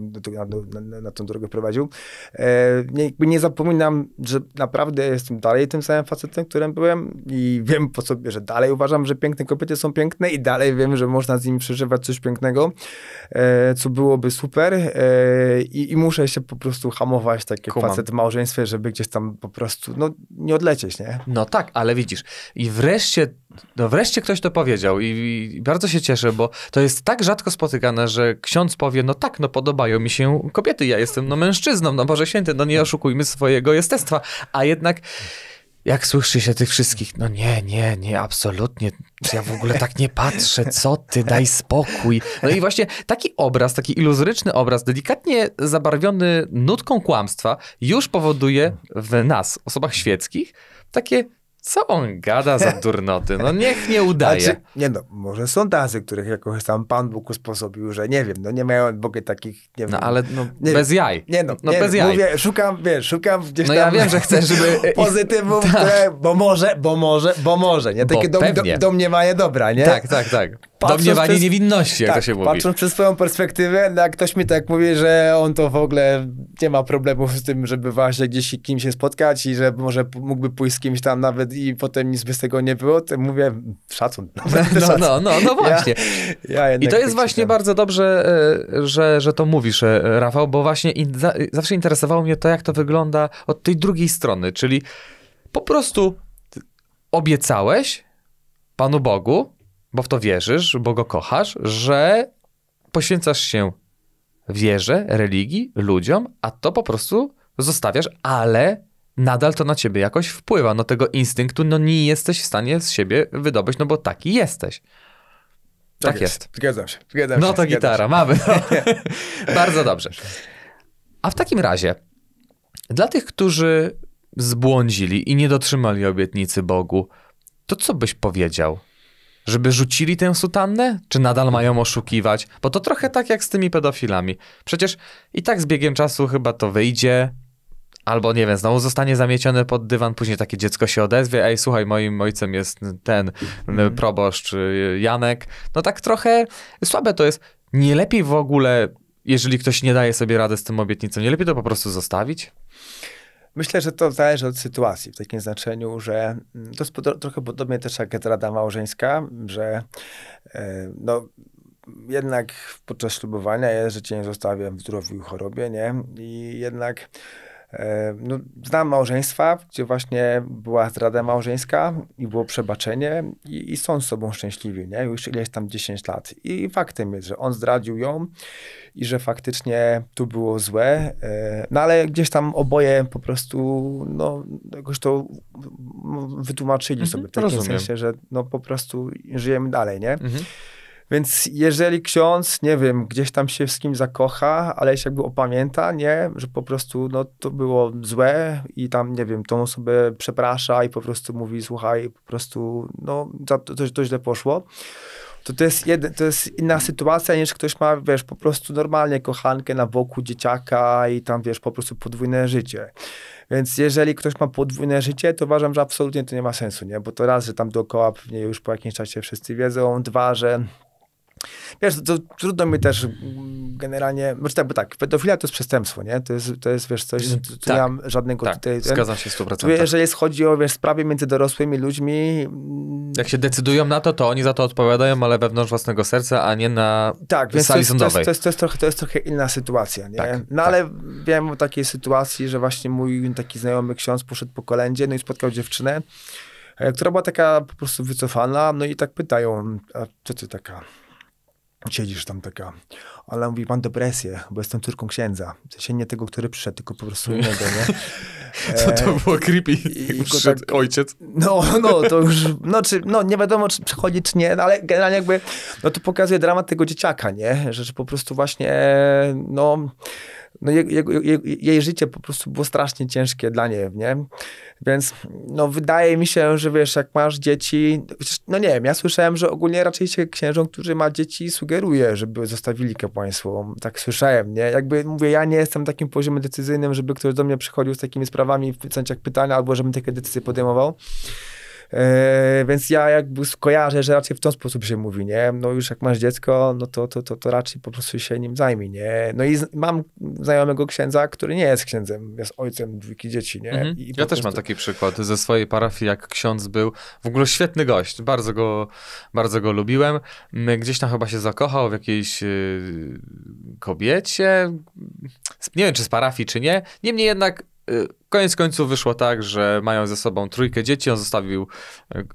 na, na, na tą drogę prowadził. E, nie, nie zapominam, że naprawdę jestem dalej tym samym facetem, którym byłem i wiem po sobie, że dalej uważam, że piękne kobiety są piękne i dalej wiem, że można z nimi przeżywać coś pięknego, e, co byłoby super e, i, i, muszę się po prostu hamować takie facet w małżeństwie, żeby gdzieś tam po prostu, no, nie odlecieć, nie? No tak, ale widzisz. I wreszcie no wreszcie ktoś to powiedział i, i, bardzo się cieszę, bo to jest tak rzadko spotykane, że ksiądz powie, no tak, no podobają mi się kobiety, ja jestem no mężczyzną, no Boże Święty, no nie oszukujmy swojego jestestwa, a jednak jak słyszy się tych wszystkich, no nie, nie, nie, absolutnie, ja w ogóle tak nie patrzę, co ty, daj spokój. No i właśnie taki obraz, taki iluzoryczny obraz, delikatnie zabarwiony nutką kłamstwa, już powoduje w nas, osobach świeckich, takie co on gada za durnoty? No niech nie udaje. Znaczy, nie no, może są tacy, których jakoś tam Pan Bóg usposobił, że nie wiem, no nie mają Bogie takich, nie no, wiem. No ale no, bez jaj. Nie no, no nie, bez jaj. Mówię, szukam, wiesz, szukam gdzieś no, tam... No ja wiem, że chcesz, żeby... Pozytywów, tak. które, bo może, bo może, bo może, nie? Takie bo dom, do, domniewanie dobra, nie? Tak, tak, tak. Patrząc domniewanie przez, niewinności, jak tak, to się mówi. Patrząc przez swoją perspektywę, no, ktoś mi tak mówi, że on to w ogóle nie ma problemów z tym, żeby właśnie gdzieś kimś się spotkać i że może mógłby pójść z kimś tam nawet i potem nic bez tego nie było, to mówię szacun. No, no, no, no, no właśnie. Ja, ja I to jest tak właśnie tam. bardzo dobrze, e, że, że to mówisz, e, Rafał, bo właśnie in, e, zawsze interesowało mnie to, jak to wygląda od tej drugiej strony, czyli po prostu obiecałeś Panu Bogu, bo w to wierzysz, bo go kochasz, że poświęcasz się wierze, religii, ludziom, a to po prostu zostawiasz, ale nadal to na ciebie jakoś wpływa. No tego instynktu no nie jesteś w stanie z siebie wydobyć, no bo taki jesteś. Tak, tak jest. jest. Zgadzam się. Zgadzam no to gitara, się. mamy. No. Bardzo dobrze. A w takim razie, dla tych, którzy zbłądzili i nie dotrzymali obietnicy Bogu, to co byś powiedział? Żeby rzucili tę sutannę? Czy nadal mają oszukiwać? Bo to trochę tak jak z tymi pedofilami. Przecież i tak z biegiem czasu chyba to wyjdzie, Albo nie wiem, znowu zostanie zamiecione pod dywan, później takie dziecko się odezwie, ej słuchaj, moim ojcem jest ten mm. proboszcz y, Janek. No tak trochę słabe to jest. Nie lepiej w ogóle, jeżeli ktoś nie daje sobie rady z tym obietnicą, nie lepiej to po prostu zostawić? Myślę, że to zależy od sytuacji, w takim znaczeniu, że mm, to jest trochę podobnie też jak rada małżeńska, że yy, no jednak podczas ślubowania jest, że cię nie zostawiam w zdrowiu i chorobie, nie? I jednak E, no, znam małżeństwa, gdzie właśnie była zdrada małżeńska i było przebaczenie i, i są z sobą szczęśliwi, nie? Już ileś tam 10 lat. I faktem jest, że on zdradził ją i że faktycznie tu było złe, e, no ale gdzieś tam oboje po prostu, no jakoś to wytłumaczyli mhm, sobie w takim rozumiem. sensie, że no po prostu żyjemy dalej, nie? Mhm. Więc jeżeli ksiądz, nie wiem, gdzieś tam się z kim zakocha, ale się jakby opamięta, nie, że po prostu no, to było złe i tam, nie wiem, tą osobę przeprasza i po prostu mówi, słuchaj, po prostu no, to, to, to źle poszło, to to jest, jedy, to jest inna sytuacja niż ktoś ma, wiesz, po prostu normalnie kochankę na boku dzieciaka i tam, wiesz, po prostu podwójne życie. Więc jeżeli ktoś ma podwójne życie, to uważam, że absolutnie to nie ma sensu, nie? Bo to raz, że tam dookoła pewnie już po jakimś czasie wszyscy wiedzą, dwa, że Wiesz, to, trudno mi też generalnie, może znaczy tak, bo tak, pedofilia to jest przestępstwo, nie? To jest, to jest wiesz, coś, co tak. nie mam żadnego... Tak, tutaj, zgadzam się 100%. Jeżeli chodzi o, wiesz, sprawy między dorosłymi ludźmi... Jak się decydują na to, to oni za to odpowiadają, ale wewnątrz własnego serca, a nie na tak, więc sali to jest, sądowej. To jest, to, jest, to, jest trochę, to jest trochę inna sytuacja, nie? Tak, no tak. ale wiem o takiej sytuacji, że właśnie mój taki znajomy ksiądz poszedł po kolędzie, no i spotkał dziewczynę, e, która była taka po prostu wycofana, no i tak pytają, a co ty taka siedzisz tam taka, ale mówi, mam depresję, bo jestem córką księdza. W sensie nie tego, który przyszedł, tylko po prostu innego, nie? Co e, to, to było creepy, i, przyszedł tak, ojciec. No, no, to już, no, czy, no nie wiadomo, czy przychodzi, czy nie, no, ale generalnie jakby, no to pokazuje dramat tego dzieciaka, nie? Że, że po prostu właśnie, no no jej życie po prostu było strasznie ciężkie dla niej, nie? Więc no wydaje mi się, że wiesz, jak masz dzieci, no nie wiem, ja słyszałem, że ogólnie raczej się księżom, którzy ma dzieci, sugeruje, żeby zostawili kapłaństwo. Tak słyszałem, nie? Jakby mówię, ja nie jestem takim poziomem decyzyjnym, żeby ktoś do mnie przychodził z takimi sprawami w sensie jak pytania, albo żebym takie decyzje podejmował. E, więc ja jakby skojarzę, że raczej w ten sposób się mówi, nie? No już jak masz dziecko, no to, to, to, to raczej po prostu się nim zajmij, nie? No i z, mam znajomego księdza, który nie jest księdzem, jest ojcem dwójki dzieci, nie? Mhm. ja też mam taki przykład ze swojej parafii, jak ksiądz był, w ogóle świetny gość, bardzo go, bardzo go lubiłem. Gdzieś tam chyba się zakochał w jakiejś y, kobiecie, nie wiem czy z parafii, czy nie. Niemniej jednak Y, koniec końców wyszło tak, że mają ze sobą trójkę dzieci, on zostawił y,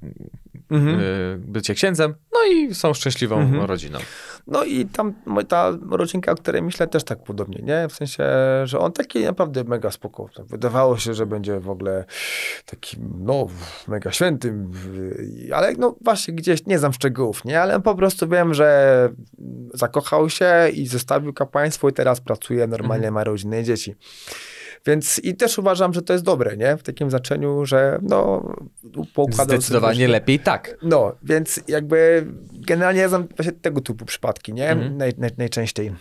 mhm. Y, bycie księdzem, no i są szczęśliwą mhm. rodziną. No i tam ta rodzinka, o której myślę, też tak podobnie, nie? W sensie, że on taki naprawdę mega spokojny. Tak wydawało się, że będzie w ogóle takim, no, mega świętym, ale no właśnie gdzieś, nie znam szczegółów, nie? Ale po prostu wiem, że zakochał się i zostawił kapłaństwo i teraz pracuje, normalnie mhm. ma rodzinę i dzieci. Więc i też uważam, że to jest dobre, nie? W takim znaczeniu, że no poukładał Zdecydowanie lepiej tak. No, więc jakby generalnie ja znam właśnie tego typu przypadki, nie? Mhm. Naj, naj, najczęściej.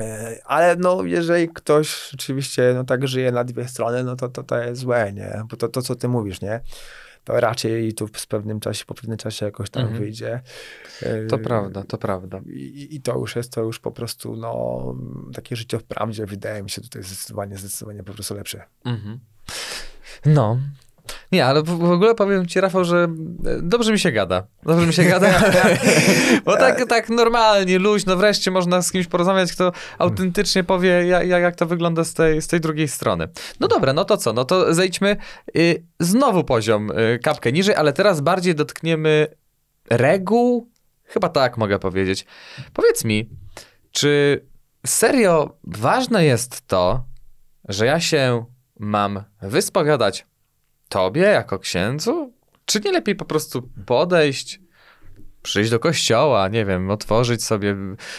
E, ale no, jeżeli ktoś rzeczywiście no, tak żyje na dwie strony, no to, to to jest złe, nie? Bo to, to co ty mówisz, nie? to raczej tu z pewnym czasie, po pewnym czasie jakoś tam mhm. wyjdzie. To y, prawda, to prawda. I, I, to już jest, to już po prostu no, takie życie w prawdzie wydaje mi się tutaj zdecydowanie, zdecydowanie po prostu lepsze. Mhm. No, nie, ale w, ogóle powiem ci, Rafał, że e, dobrze mi się gada. Dobrze mi się gada. Bo tak, tak normalnie, luźno, wreszcie można z kimś porozmawiać, kto autentycznie powie, jak, jak to wygląda z tej, z tej drugiej strony. No dobra, no to co? No to zejdźmy y, znowu poziom, y, kapkę niżej, ale teraz bardziej dotkniemy reguł. Chyba tak mogę powiedzieć. Powiedz mi, czy serio ważne jest to, że ja się mam wyspowiadać tobie jako księdzu? Czy nie lepiej po prostu podejść, przyjść do kościoła, nie wiem, otworzyć sobie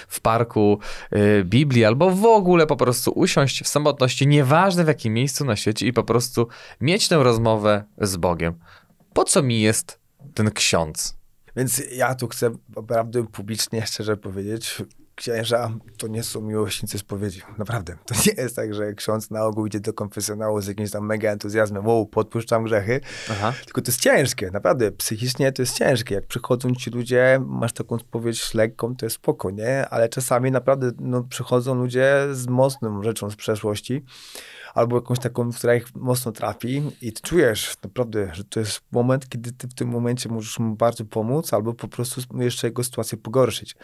w parku y, Biblię, albo w ogóle po prostu usiąść w samotności, nieważne w jakim miejscu na świecie, i po prostu mieć tę rozmowę z Bogiem. Po co mi jest ten ksiądz? Więc ja tu chcę naprawdę publicznie, szczerze powiedzieć, księża to nie są miłośnicy spowiedzi. Naprawdę. To nie jest tak, że ksiądz na ogół idzie do konfesjonału z jakimś tam mega entuzjazmem, wow, podpuszczam grzechy. Aha. Tylko to jest ciężkie, naprawdę. Psychicznie to jest ciężkie. Jak przychodzą ci ludzie, masz taką spowiedź lekką, to jest spoko, nie? Ale czasami naprawdę no, przychodzą ludzie z mocną rzeczą z przeszłości albo jakąś taką, która ich mocno trafi i ty czujesz naprawdę, że to jest moment, kiedy ty w tym momencie możesz mu bardzo pomóc albo po prostu jeszcze jego sytuację pogorszyć.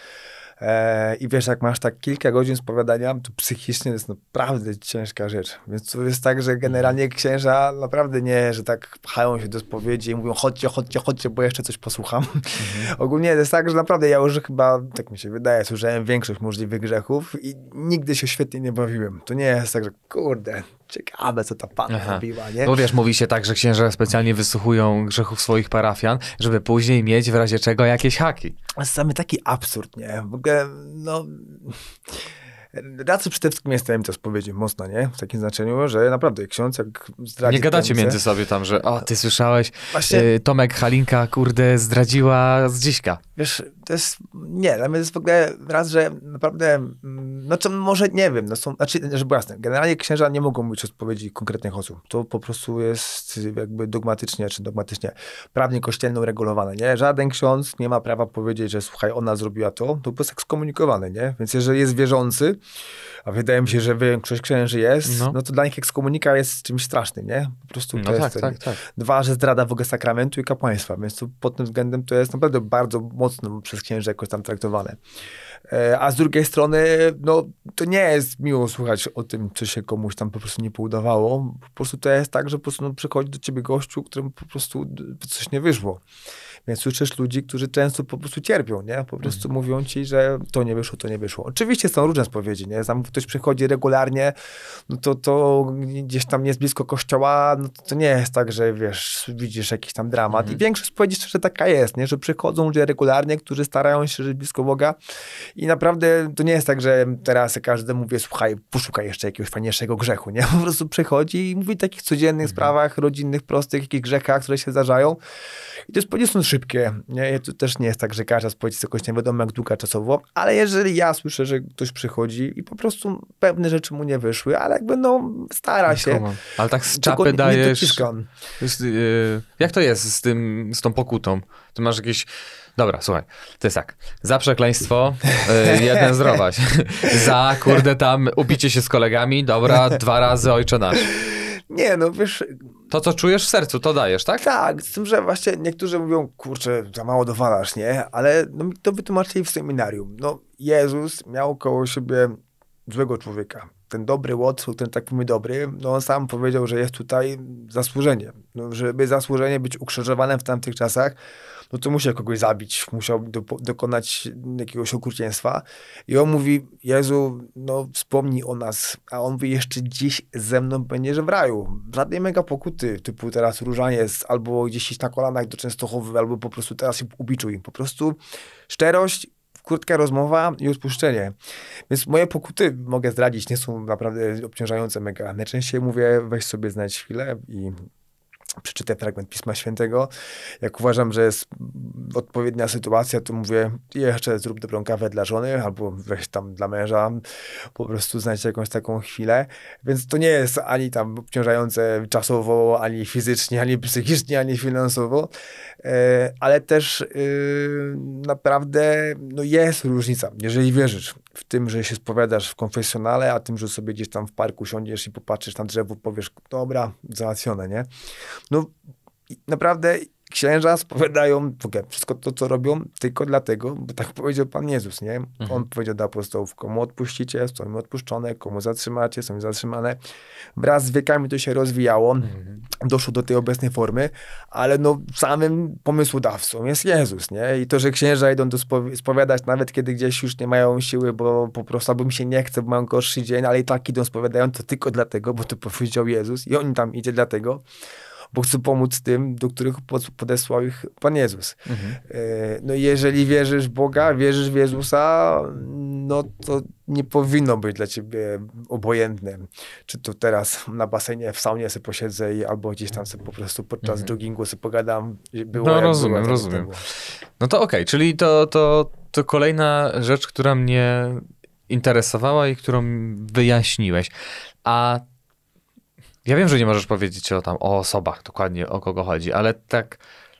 E, I wiesz, jak masz tak kilka godzin spowiadania, to psychicznie jest naprawdę ciężka rzecz. Więc to jest tak, że generalnie mhm. księża naprawdę nie, że tak pchają się do spowiedzi i mówią chodźcie, chodźcie, chodźcie, bo jeszcze coś posłucham. Mhm. Ogólnie jest tak, że naprawdę ja już chyba, tak mi się wydaje, słyszałem większość możliwych grzechów i nigdy się świetnie nie bawiłem. To nie jest tak, że kurde, ciekawe, co ta panna robiła, nie? No wiesz, mówi się tak, że księża specjalnie wysłuchują grzechów swoich parafian, żeby później mieć w razie czego jakieś haki. Samy taki absurd, nie? W ogóle, no... Racy przede wszystkim jest tajemnica spowiedzi, mocno, nie? W takim znaczeniu, że naprawdę ksiądz jak zdradzi... Nie gadacie tajemnicę... między sobie tam, że o, ty słyszałeś, Właśnie... y, Tomek Halinka, kurde, zdradziła z dziśka. Wiesz, to jest, nie, dla mnie to jest w ogóle raz, że naprawdę, mm, no co może, nie wiem, no są, znaczy, żeby jasne, generalnie księża nie mogą mówić o spowiedzi konkretnych osób. To po prostu jest jakby dogmatycznie, czy dogmatycznie, prawnie kościelną regulowane, nie? Żaden ksiądz nie ma prawa powiedzieć, że słuchaj, ona zrobiła to, to po prostu ekskomunikowany, nie? Więc jeżeli jest wierzący, a wydaje mi się, że większość księży jest, no, no to dla nich ekskomunika jest czymś strasznym, nie? Po prostu no to tak, jest, tak, tak, tak. Dwa, że zdrada w ogóle sakramentu i kapłaństwa, więc to pod tym względem to jest naprawdę bardzo mocno przez księży jakoś tam traktowane. E, a z drugiej strony, no, to nie jest miło słuchać o tym, co się komuś tam po prostu nie poudawało. Po prostu to jest tak, że po prostu no, przychodzi do ciebie gościu, któremu po prostu coś nie wyszło. Więc słyszysz ludzi, którzy często po prostu cierpią, nie? Po mhm. prostu mhm. mówią ci, że to nie wyszło, to nie wyszło. Oczywiście są różne spowiedzi, nie? Tam ktoś przychodzi regularnie, no to, to gdzieś tam jest blisko kościoła, no to, to nie jest tak, że wiesz, widzisz jakiś tam dramat. Mhm. I większość spowiedzi szczerze taka jest, nie? Że przychodzą ludzie regularnie, którzy starają się żyć blisko Boga i naprawdę to nie jest tak, że teraz każdy mówi, słuchaj, poszukaj jeszcze jakiegoś fajniejszego grzechu, nie? Po prostu przychodzi i mówi o takich codziennych mhm. sprawach rodzinnych, prostych, jakich grzechach, które się zdarzają. I to jest po prostu szybkie. Nie, to też nie jest tak, że każda spowiedź jest jakoś nie wiadomo jak długa czasowo, ale jeżeli ja słyszę, że ktoś przychodzi i po prostu pewne rzeczy mu nie wyszły, ale jakby no stara się. Ale tak z czapy dajesz... Y, jak to jest z tym, z tą pokutą? Ty masz jakieś... Dobra, słuchaj, to jest tak. Za przekleństwo y, jeden zdrowaś. Za, kurde, tam ubicie się z kolegami, dobra, dwa razy ojcze nasz. Nie, no wiesz, to, co czujesz w sercu, to dajesz, tak? Tak, z tym, że właśnie niektórzy mówią, kurczę, za mało dowalasz, nie? Ale no, to wytłumaczyli w seminarium. No, Jezus miał koło siebie złego człowieka. Ten dobry łotr, ten tak mówi dobry, no on sam powiedział, że jest tutaj zasłużenie. No, żeby zasłużenie być ukrzyżowane w tamtych czasach, no to musiał kogoś zabić, musiał do, dokonać jakiegoś okrucieństwa. I on mówi, Jezu, no wspomnij o nas. A on mówi, jeszcze dziś ze mną będziesz w raju. Żadnej mega pokuty, typu teraz różaniec, albo gdzieś iść na kolanach do Częstochowy, albo po prostu teraz się ubiczuj. Po prostu szczerość krótka rozmowa i odpuszczenie. Więc moje pokuty mogę zdradzić, nie są naprawdę obciążające mega. Najczęściej mówię, weź sobie znać chwilę i przeczytę fragment Pisma Świętego. Jak uważam, że jest odpowiednia sytuacja, to mówię, jeszcze zrób dobrą kawę dla żony, albo weź tam dla męża, po prostu znajdź jakąś taką chwilę. Więc to nie jest ani tam obciążające czasowo, ani fizycznie, ani psychicznie, ani finansowo, e, ale też y, naprawdę no jest różnica, jeżeli wierzysz w tym, że się spowiadasz w konfesjonale, a tym, że sobie gdzieś tam w parku siądziesz i popatrzysz na drzewo, powiesz, dobra, załatwione, nie? No naprawdę księża spowiadają wszystko to, co robią, tylko dlatego, bo tak powiedział Pan Jezus, nie? Mhm. On powiedział do apostołów, komu odpuścicie, są mi odpuszczone, komu zatrzymacie, są mi zatrzymane. Wraz z wiekami to się rozwijało, mhm. doszło do tej obecnej formy, ale no samym pomysłodawcą jest Jezus, nie? I to, że księża idą do spowiadać, nawet kiedy gdzieś już nie mają siły, bo po prostu albo mi się nie chce, bo mają gorszy dzień, ale i tak idą spowiadają, to tylko dlatego, bo to powiedział Jezus i on tam idzie dlatego, bo chcę pomóc tym, do których podesłał ich Pan Jezus. Mhm. E, no i jeżeli wierzysz w Boga, wierzysz w Jezusa, no to nie powinno być dla ciebie obojętne, czy to teraz na basenie, w saunie sobie posiedzę i albo gdzieś tam sobie po prostu podczas mhm. joggingu sobie pogadam. Było no rozumiem, było, rozumiem. no to okej, okay, czyli to, to, to kolejna rzecz, która mnie interesowała i którą wyjaśniłeś. A ja wiem, że nie możesz powiedzieć o tam o osobach dokładnie, o kogo chodzi, ale tak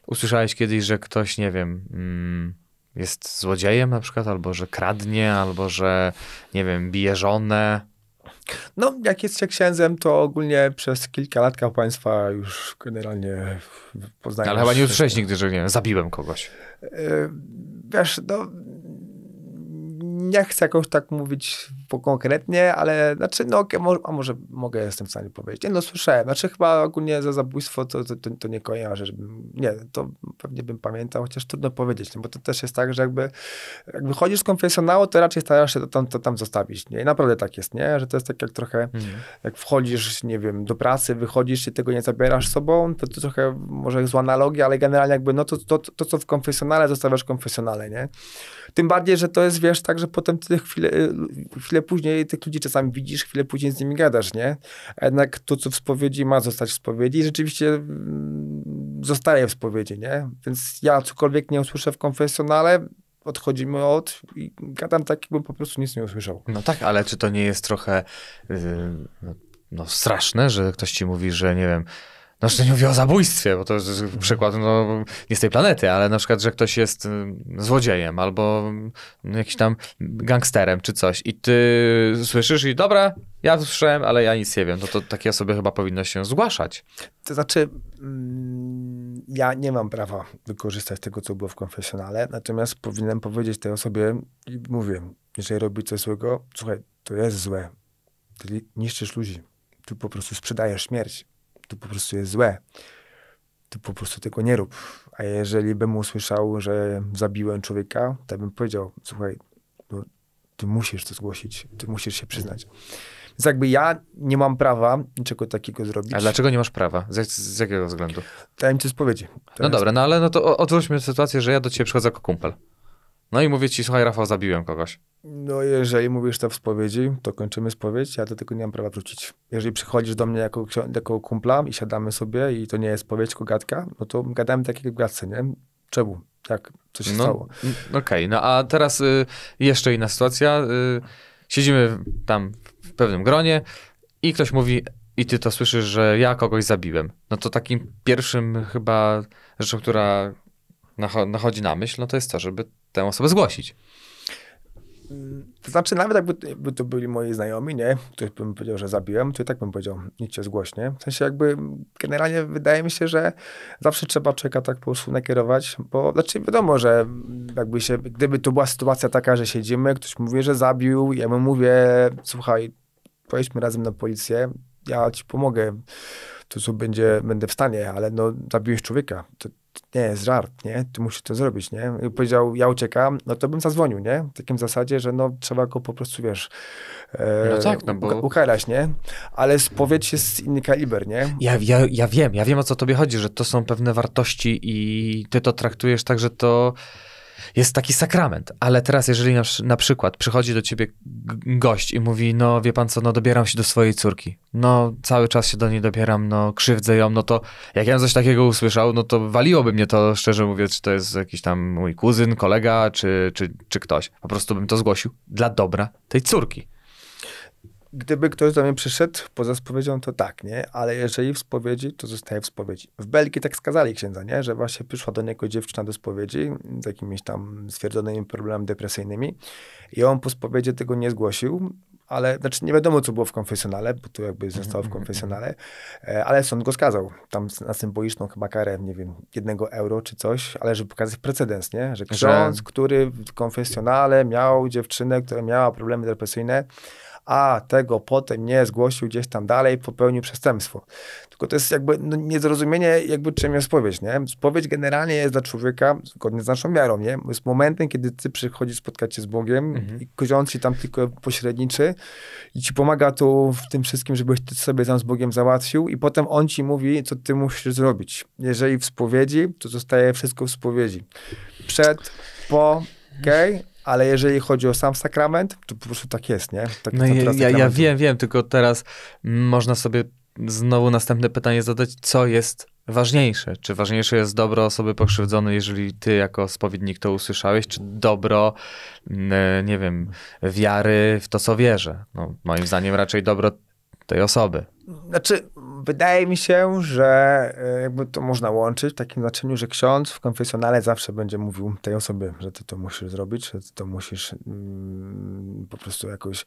usłyszałeś kiedyś, że ktoś, nie wiem, mm, jest złodziejem na przykład, albo że kradnie, albo że, nie wiem, bije żonę. No, jak jest się księdzem, to ogólnie przez kilka lat państwa już generalnie poznaję. Ale chyba nie usłyszałeś nigdy, że nie wiem, zabiłem kogoś. E, wiesz, no nie chcę jakoś tak mówić konkretnie, ale znaczy, no, a może mogę, jestem w stanie powiedzieć. Nie, no słyszałem, znaczy chyba ogólnie za zabójstwo to, to, to, to nie kojarzę, żebym, nie, to pewnie bym pamiętał, chociaż trudno powiedzieć, no, bo to też jest tak, że jakby, jakby chodzisz z konfesjonału, to raczej starasz się to tam, to tam zostawić, nie? I naprawdę tak jest, nie? Że to jest tak jak trochę, mhm. jak wchodzisz, nie wiem, do pracy, wychodzisz i tego nie zabierasz z sobą, to, to trochę może zła analogia, ale generalnie jakby, no to, to, to, to co w konfesjonale zostawiasz konfesjonale, nie? Tym bardziej, że to jest, wiesz, tak, że potem ty chwilę, y, chwilę później tych ludzi czasami widzisz, chwilę później z nimi gadasz, nie? A jednak to, co w spowiedzi ma zostać w spowiedzi i rzeczywiście mm, zostaje w spowiedzi, nie? Więc ja cokolwiek nie usłyszę w konfesjonale, no odchodzimy od i gadam tak, jakbym po prostu nic nie usłyszał. No tak, ale czy to nie jest trochę yy, no, straszne, że ktoś ci mówi, że nie wiem no nie mówię o zabójstwie, bo to jest przykład no, nie z tej planety, ale na przykład, że ktoś jest mm, złodziejem albo mm, jakiś tam gangsterem czy coś i ty słyszysz i dobra, ja słyszałem, ale ja nic nie wiem, no to takie osoby chyba powinno się zgłaszać. To znaczy, mm, ja nie mam prawa wykorzystać tego, co było w konfesjonale, natomiast powinienem powiedzieć tej osobie i mówię, jeżeli robi coś złego, słuchaj, to jest złe, ty niszczysz ludzi, ty po prostu sprzedajesz śmierć to po prostu jest złe. tu po prostu tego nie rób. A jeżeli bym usłyszał, że zabiłem człowieka, to bym powiedział, słuchaj, no, ty musisz to zgłosić, ty musisz się przyznać. Więc jakby ja nie mam prawa niczego takiego zrobić. A dlaczego nie masz prawa? Z, z jakiego względu? Tajemnicy spowiedzi. Tajemnicy. No dobra, no ale no to odwróćmy sytuację, że ja do ciebie przychodzę jako kumpel. No i mówię ci, słuchaj Rafał, zabiłem kogoś. No jeżeli mówisz to w spowiedzi, to kończymy spowiedź, ja do tego nie mam prawa wrócić. Jeżeli przychodzisz do mnie jako, jako kumpla i siadamy sobie i to nie jest spowiedź, tylko gadka, no to gadamy tak jak w gadce, nie? Czemu? Jak? Co się no, stało? Okej, okay. no a teraz y, jeszcze inna sytuacja. Y, siedzimy tam w pewnym gronie i ktoś mówi, i ty to słyszysz, że ja kogoś zabiłem. No to takim pierwszym chyba rzeczą, która nachodzi na myśl, no to jest to, żeby tę osobę zgłosić. To znaczy, nawet jakby, jakby to byli moi znajomi, nie? Ktoś bym powiedział, że zabiłem, to i tak bym powiedział, nic się zgłośnie. W sensie jakby generalnie wydaje mi się, że zawsze trzeba czeka tak po prostu nakierować, bo znaczy wiadomo, że jakby się, gdyby to była sytuacja taka, że siedzimy, ktoś mówi, że zabił, ja mu mówię, słuchaj, pojedźmy razem na policję, ja ci pomogę, to co będzie, będę w stanie, ale no zabiłeś człowieka, to, nie jest żart, nie? Ty musisz to zrobić, nie? I powiedział, ja uciekam, no to bym zadzwonił, nie? W takim zasadzie, że no trzeba go po prostu, wiesz, e, no tak, no bo... ukarać, nie? Ale spowiedź jest inny kaliber, nie? Ja, ja, ja wiem, ja wiem o co tobie chodzi, że to są pewne wartości i ty to traktujesz tak, że to jest taki sakrament. Ale teraz, jeżeli na, na, przykład przychodzi do ciebie gość i mówi, no wie pan co, no dobieram się do swojej córki, no cały czas się do niej dobieram, no krzywdzę ją, no to jak ja bym coś takiego usłyszał, no to waliłoby mnie to, szczerze mówiąc, czy to jest jakiś tam mój kuzyn, kolega, czy, czy, czy ktoś. Po prostu bym to zgłosił dla dobra tej córki gdyby ktoś do mnie przyszedł poza spowiedzią, to tak, nie? Ale jeżeli w spowiedzi, to zostaje w spowiedzi. W Belgii tak skazali księdza, nie? Że właśnie przyszła do niego dziewczyna do spowiedzi z jakimiś tam stwierdzonymi problemami depresyjnymi i on po spowiedzi tego nie zgłosił, ale znaczy nie wiadomo, co było w konfesjonale, bo to jakby zostało w mhm, mhm, konfesjonale, e, ale sąd go skazał. Tam na symboliczną chyba karę, nie wiem, jednego euro czy coś, ale żeby pokazać precedens, nie? Że ksiądz, że... który w konfesjonale miał dziewczynę, która miała problemy depresyjne, a tego potem nie zgłosił gdzieś tam dalej, popełnił przestępstwo. Tylko to jest jakby no, niezrozumienie, jakby czym jest spowiedź, nie? Spowiedź generalnie jest dla człowieka, zgodnie z naszą wiarą, nie? Jest momentem, kiedy ty przychodzisz spotkać się z Bogiem mhm. i ksiądz ci tam tylko pośredniczy i ci pomaga tu w tym wszystkim, żebyś ty sobie tam z Bogiem załatwił i potem on ci mówi, co ty musisz zrobić. Jeżeli w spowiedzi, to zostaje wszystko w spowiedzi. Przed, po, okej, okay, ale jeżeli chodzi o sam sakrament, to po prostu tak jest, nie? Tak, no ja, ja, ja wiem, wiem, tylko teraz można sobie znowu następne pytanie zadać, co jest ważniejsze? Czy ważniejsze jest dobro osoby pokrzywdzonej, jeżeli ty jako spowiednik to usłyszałeś, czy dobro, mm, e, nie wiem, wiary w to, co wierzę? No, moim zdaniem raczej dobro tej osoby. Znaczy, wydaje mi się, że e, jakby to można łączyć w takim znaczeniu, że ksiądz w konfesjonale zawsze będzie mówił tej osobie, że ty to musisz zrobić, że ty to musisz mm, po prostu jakoś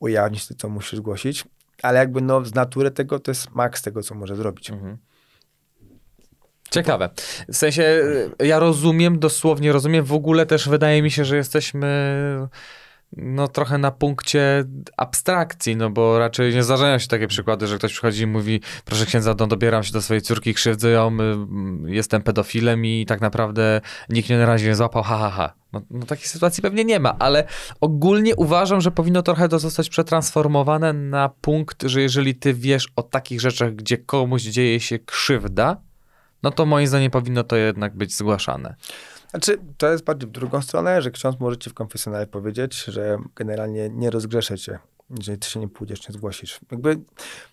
ujawnić, ty to musisz zgłosić, ale jakby no, z natury tego to jest maks tego, co może zrobić. Mhm. Ciekawe. W sensie, ja rozumiem, dosłownie rozumiem. W ogóle też wydaje mi się, że jesteśmy no trochę na punkcie abstrakcji, no bo raczej nie zdarzają się takie przykłady, że ktoś przychodzi i mówi proszę księdza, no dobieram się do swojej córki, krzywdzę ją, y, jestem pedofilem i tak naprawdę nikt mnie na razie nie złapał, ha, ha, ha. No, no sytuacji pewnie nie ma, ale ogólnie uważam, że powinno trochę to zostać przetransformowane na punkt, że jeżeli ty wiesz o takich rzeczach, gdzie komuś dzieje się krzywda, no to moim zdaniem powinno to jednak być zgłaszane. Znaczy, to jest bardziej w drugą stronę, że ksiądz może ci w konfesjonale powiedzieć, że generalnie nie rozgrzeszę cię, że ty się nie pójdziesz, nie zgłosisz. Jakby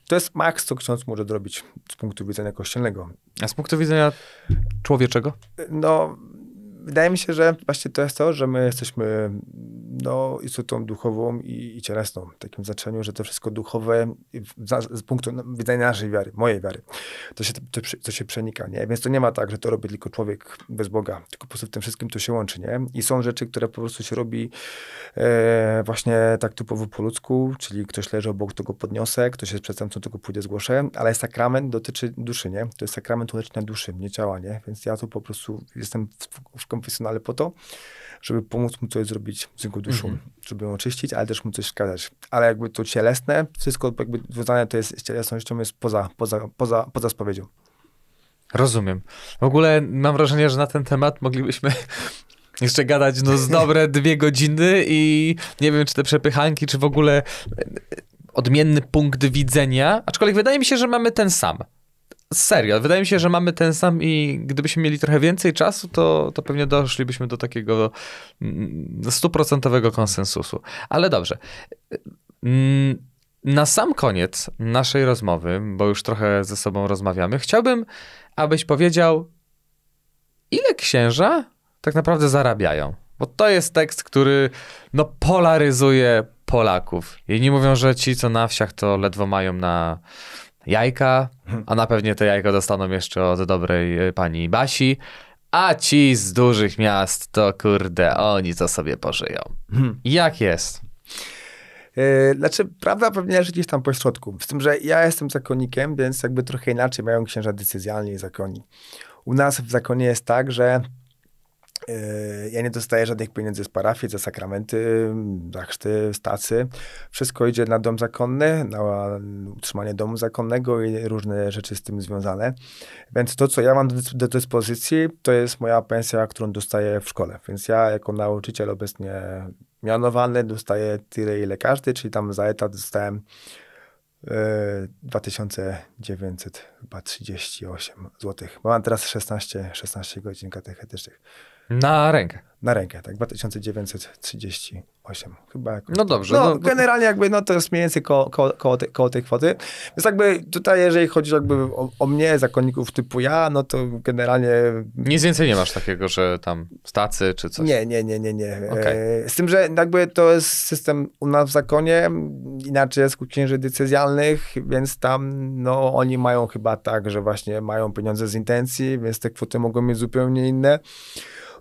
to jest maks, co ksiądz może zrobić z punktu widzenia kościelnego. A z punktu widzenia człowieczego? No, wydaje mi się, że właśnie to jest to, że my jesteśmy no, istotą duchową i, i cielesną, w takim znaczeniu, że to wszystko duchowe z, z punktu widzenia naszej wiary, mojej wiary, to się, to, to, się przenika, nie? Więc to nie ma tak, że to robi tylko człowiek bez Boga, tylko po prostu w tym wszystkim to się łączy, nie? I są rzeczy, które po prostu się robi e, właśnie tak typowo po ludzku, czyli ktoś leży obok, tego podniosę, ktoś jest przestępcą, tego pójdzie zgłoszę, ale sakrament dotyczy duszy, nie? To jest sakrament uleczenia duszy, nie ciała, nie? Więc ja tu po prostu jestem w, w konfesjonale po to, żeby pomóc mu coś zrobić z jego duszą, mm -hmm. żeby ją oczyścić, ale też mu coś wskazać. Ale jakby to cielesne, wszystko jakby związane to jest z cielesnością, jest poza, poza, poza, poza spowiedzią. Rozumiem. W ogóle mam wrażenie, że na ten temat moglibyśmy jeszcze gadać no, z dobre dwie godziny i nie wiem, czy te przepychanki, czy w ogóle odmienny punkt widzenia, aczkolwiek wydaje mi się, że mamy ten sam serio, wydaje mi się, że mamy ten sam i gdybyśmy mieli trochę więcej czasu, to, to pewnie doszlibyśmy do takiego mm, stuprocentowego konsensusu. Ale dobrze. Mm, na sam koniec naszej rozmowy, bo już trochę ze sobą rozmawiamy, chciałbym, abyś powiedział, ile księża tak naprawdę zarabiają. Bo to jest tekst, który no, polaryzuje Polaków. I nie mówią, że ci, co na wsiach, to ledwo mają na jajka, a na pewno te jajka dostaną jeszcze od dobrej e, pani Basi. A ci z dużych miast, to kurde, oni to sobie pożyją. Hmm. Jak jest? E, znaczy, prawda pewnie leży gdzieś tam pośrodku. Z tym, że ja jestem zakonnikiem, więc jakby trochę inaczej mają księża decyzjalni i zakonni. U nas w zakonie jest tak, że Yy, ja nie dostaję żadnych pieniędzy z parafii, za sakramenty, mm, za chrzty, stacy. Wszystko idzie na dom zakonny, na utrzymanie domu zakonnego i różne rzeczy z tym związane. Więc to, co ja mam do dyspozycji, to jest moja pensja, którą dostaję w szkole. Więc ja jako nauczyciel obecnie mianowany dostaję tyle, ile każdy, czyli tam za etat dostałem 2938 yy, zł. Mam teraz 16, 16 godzin katechetycznych. Na rękę. Na rękę, tak, 2938 chyba. Jakoś. No tak. dobrze. No, no generalnie jakby, no to jest mniej więcej koło, koło, koło, te, koło tej kwoty. Więc jakby tutaj, jeżeli chodzi jakby o, o, mnie, zakonników typu ja, no to generalnie... Nic więcej nie masz takiego, że tam stacy czy coś? Nie, nie, nie, nie, nie. Okay. E, z tym, że jakby to jest system u nas w zakonie, inaczej jest u księży decyzjalnych, więc tam, no oni mają chyba tak, że właśnie mają pieniądze z intencji, więc te kwoty mogą mieć zupełnie inne.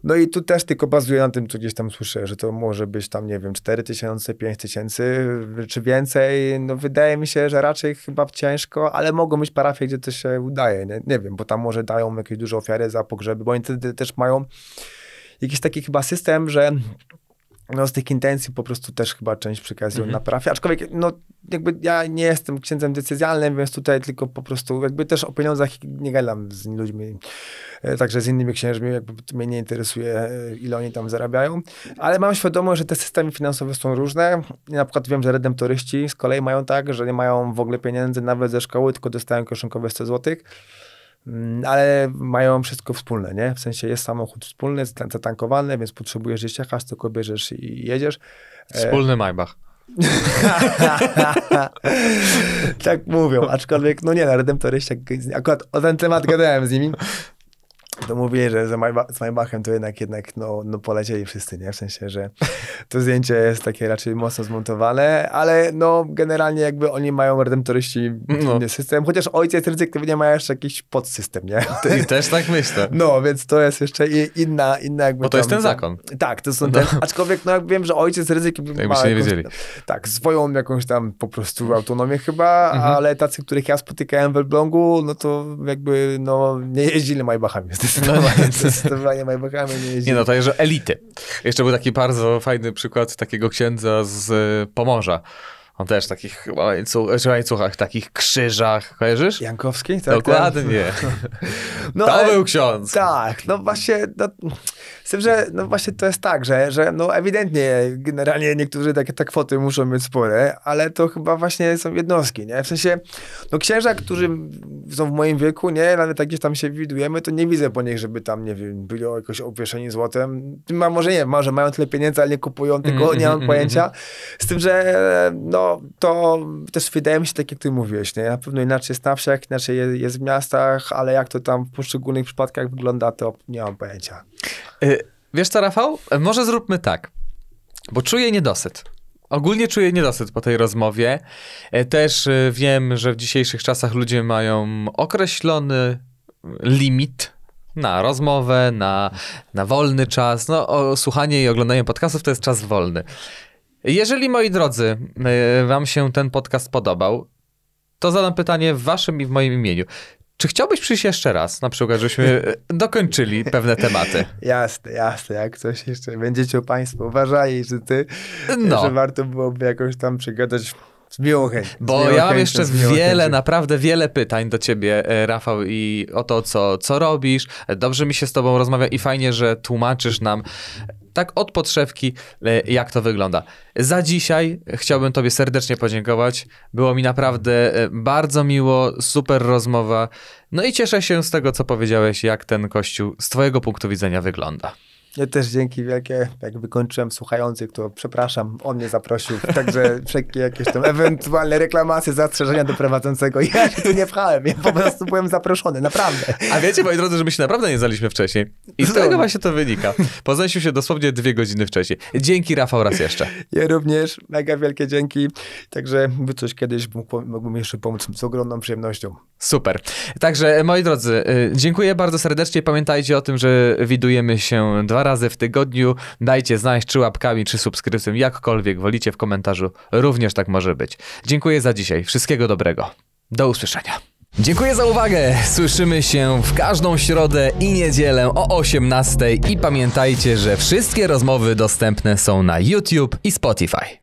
No i tu też tylko bazuję na tym, co gdzieś tam słyszę, że to może być tam, nie wiem, 4 tysiące, 5 tysięcy czy więcej. No wydaje mi się, że raczej chyba ciężko, ale mogą być parafie, gdzie to się udaje. Nie, nie wiem, bo tam może dają jakieś duże ofiary za pogrzeby, bo oni wtedy też mają jakiś taki chyba system, że no z tych intencji po prostu też chyba część przekazał mhm. na parafię. Aczkolwiek, no jakby ja nie jestem księdzem decyzjalnym, więc tutaj tylko po prostu jakby też o pieniądzach nie gadam z ludźmi, e, także z innymi księżmi, jakby mnie nie interesuje, e, ile oni tam zarabiają. Ale mam świadomość, że te systemy finansowe są różne. Na przykład wiem, że redemptoryści z kolei mają tak, że nie mają w ogóle pieniędzy nawet ze szkoły, tylko dostają koszynkowe 100 złotych. Mm, ale mają wszystko wspólne, nie? W sensie jest samochód wspólny, zatankowany, więc potrzebujesz gdzieś jechać, tylko bierzesz i jedziesz. E, wspólny Maybach. tak mówią, aczkolwiek, no nie, na Redemptoryście, akurat o ten temat gadałem z nimi, to mówili, że z, Maybach, Maybachem to jednak, jednak no, no polecieli wszyscy, nie? W sensie, że to zdjęcie jest takie raczej mocno zmontowane, ale no generalnie jakby oni mają redemptoryści no. system, chociaż ojciec nie ma jeszcze jakiś podsystem, nie? Ty też tak myślę. No, więc to jest jeszcze inna, inna jakby... Bo to tam, jest ten zakon. Tak, to są no. ten, aczkolwiek no jak wiem, że ojciec ryzyk ma się nie wiedzieli. tak, swoją jakąś tam po prostu autonomię chyba, mhm. ale tacy, których ja spotykałem w Elblągu, no to jakby no nie jeździli Maybachami, Zdecydowanie. No, zdecydowanie majbakami nie jeździ. Nie no, to jeszcze elity. Jeszcze był taki bardzo fajny przykład takiego księdza z Pomorza on też takich znaczy łańcuchach, takich krzyżach, kojarzysz? Jankowski? Tak, tak. Dokładnie. Tak. No, to był ksiądz. Tak, no właśnie, no, z tym, że no właśnie to jest tak, że, że no ewidentnie generalnie niektórzy takie te kwoty muszą być spore, ale to chyba właśnie są jednostki, nie? W sensie, no księża, którzy są w moim wieku, nie? Nawet jak gdzieś tam się widujemy, to nie widzę po nich, żeby tam, nie wiem, byli jakoś obwieszeni złotem. Ma, może nie, może mają tyle pieniędzy, ale nie kupują tego, mm, nie mam mm, pojęcia. Mm, mm, mm. Z tym, że no to też wydaje mi się, tak jak ty mówiłeś, nie? na pewno inaczej jest na wsiach, inaczej jest, jest w miastach, ale jak to tam w poszczególnych przypadkach wygląda, to nie mam pojęcia. Y, wiesz co, Rafał? Y, może zróbmy tak, bo czuję niedosyt. Ogólnie czuję niedosyt po tej rozmowie. Y, też wiem, że w dzisiejszych czasach ludzie mają określony limit na rozmowę, na, na wolny czas. No, o, słuchanie i oglądanie podcastów to jest czas wolny. Jeżeli, moi drodzy, e, wam się ten podcast podobał, to zadam pytanie w waszym i w moim imieniu. Czy chciałbyś przyjść jeszcze raz, na przykład, żebyśmy e, dokończyli pewne tematy? Jasne, jasne. Jak coś jeszcze będziecie Państwo uważali, że ty, no. że warto byłoby jakoś tam przygadać z miłą chęcią. Bo miłą ja mam jeszcze wiele, chęcią. naprawdę wiele pytań do ciebie, e, Rafał, i o to, co, co robisz. Dobrze mi się z tobą rozmawia i fajnie, że tłumaczysz nam tak od podszewki, e, jak to wygląda. Za dzisiaj chciałbym Tobie serdecznie podziękować. Było mi naprawdę e, bardzo miło, super rozmowa. No i cieszę się z tego, co powiedziałeś, jak ten kościół z Twojego punktu widzenia wygląda. Ja też dzięki wielkie, jak wykończyłem słuchających, to przepraszam, on mnie zaprosił, także wszelkie jakieś tam ewentualne reklamacje, zastrzeżenia do prowadzącego, ja się tu nie pchałem, ja po prostu byłem zaproszony, naprawdę. A wiecie, moi drodzy, że my się naprawdę nie znaliśmy wcześniej i z no. tego właśnie to wynika. Poznaliśmy się dosłownie dwie godziny wcześniej. Dzięki Rafał raz jeszcze. Ja również, mega wielkie dzięki, także by coś kiedyś mógł, mógłbym jeszcze pomóc z ogromną przyjemnością. Super. Także, moi drodzy, y, dziękuję bardzo serdecznie, pamiętajcie o tym, że widujemy się dwa razy w tygodniu. Dajcie znać, czy łapkami, czy subskrypcją, jakkolwiek wolicie w komentarzu. Również tak może być. Dziękuję za dzisiaj. Wszystkiego dobrego. Do usłyszenia. Dziękuję za uwagę. Słyszymy się w każdą środę i niedzielę o 18:00 i pamiętajcie, że wszystkie rozmowy dostępne są na YouTube i Spotify.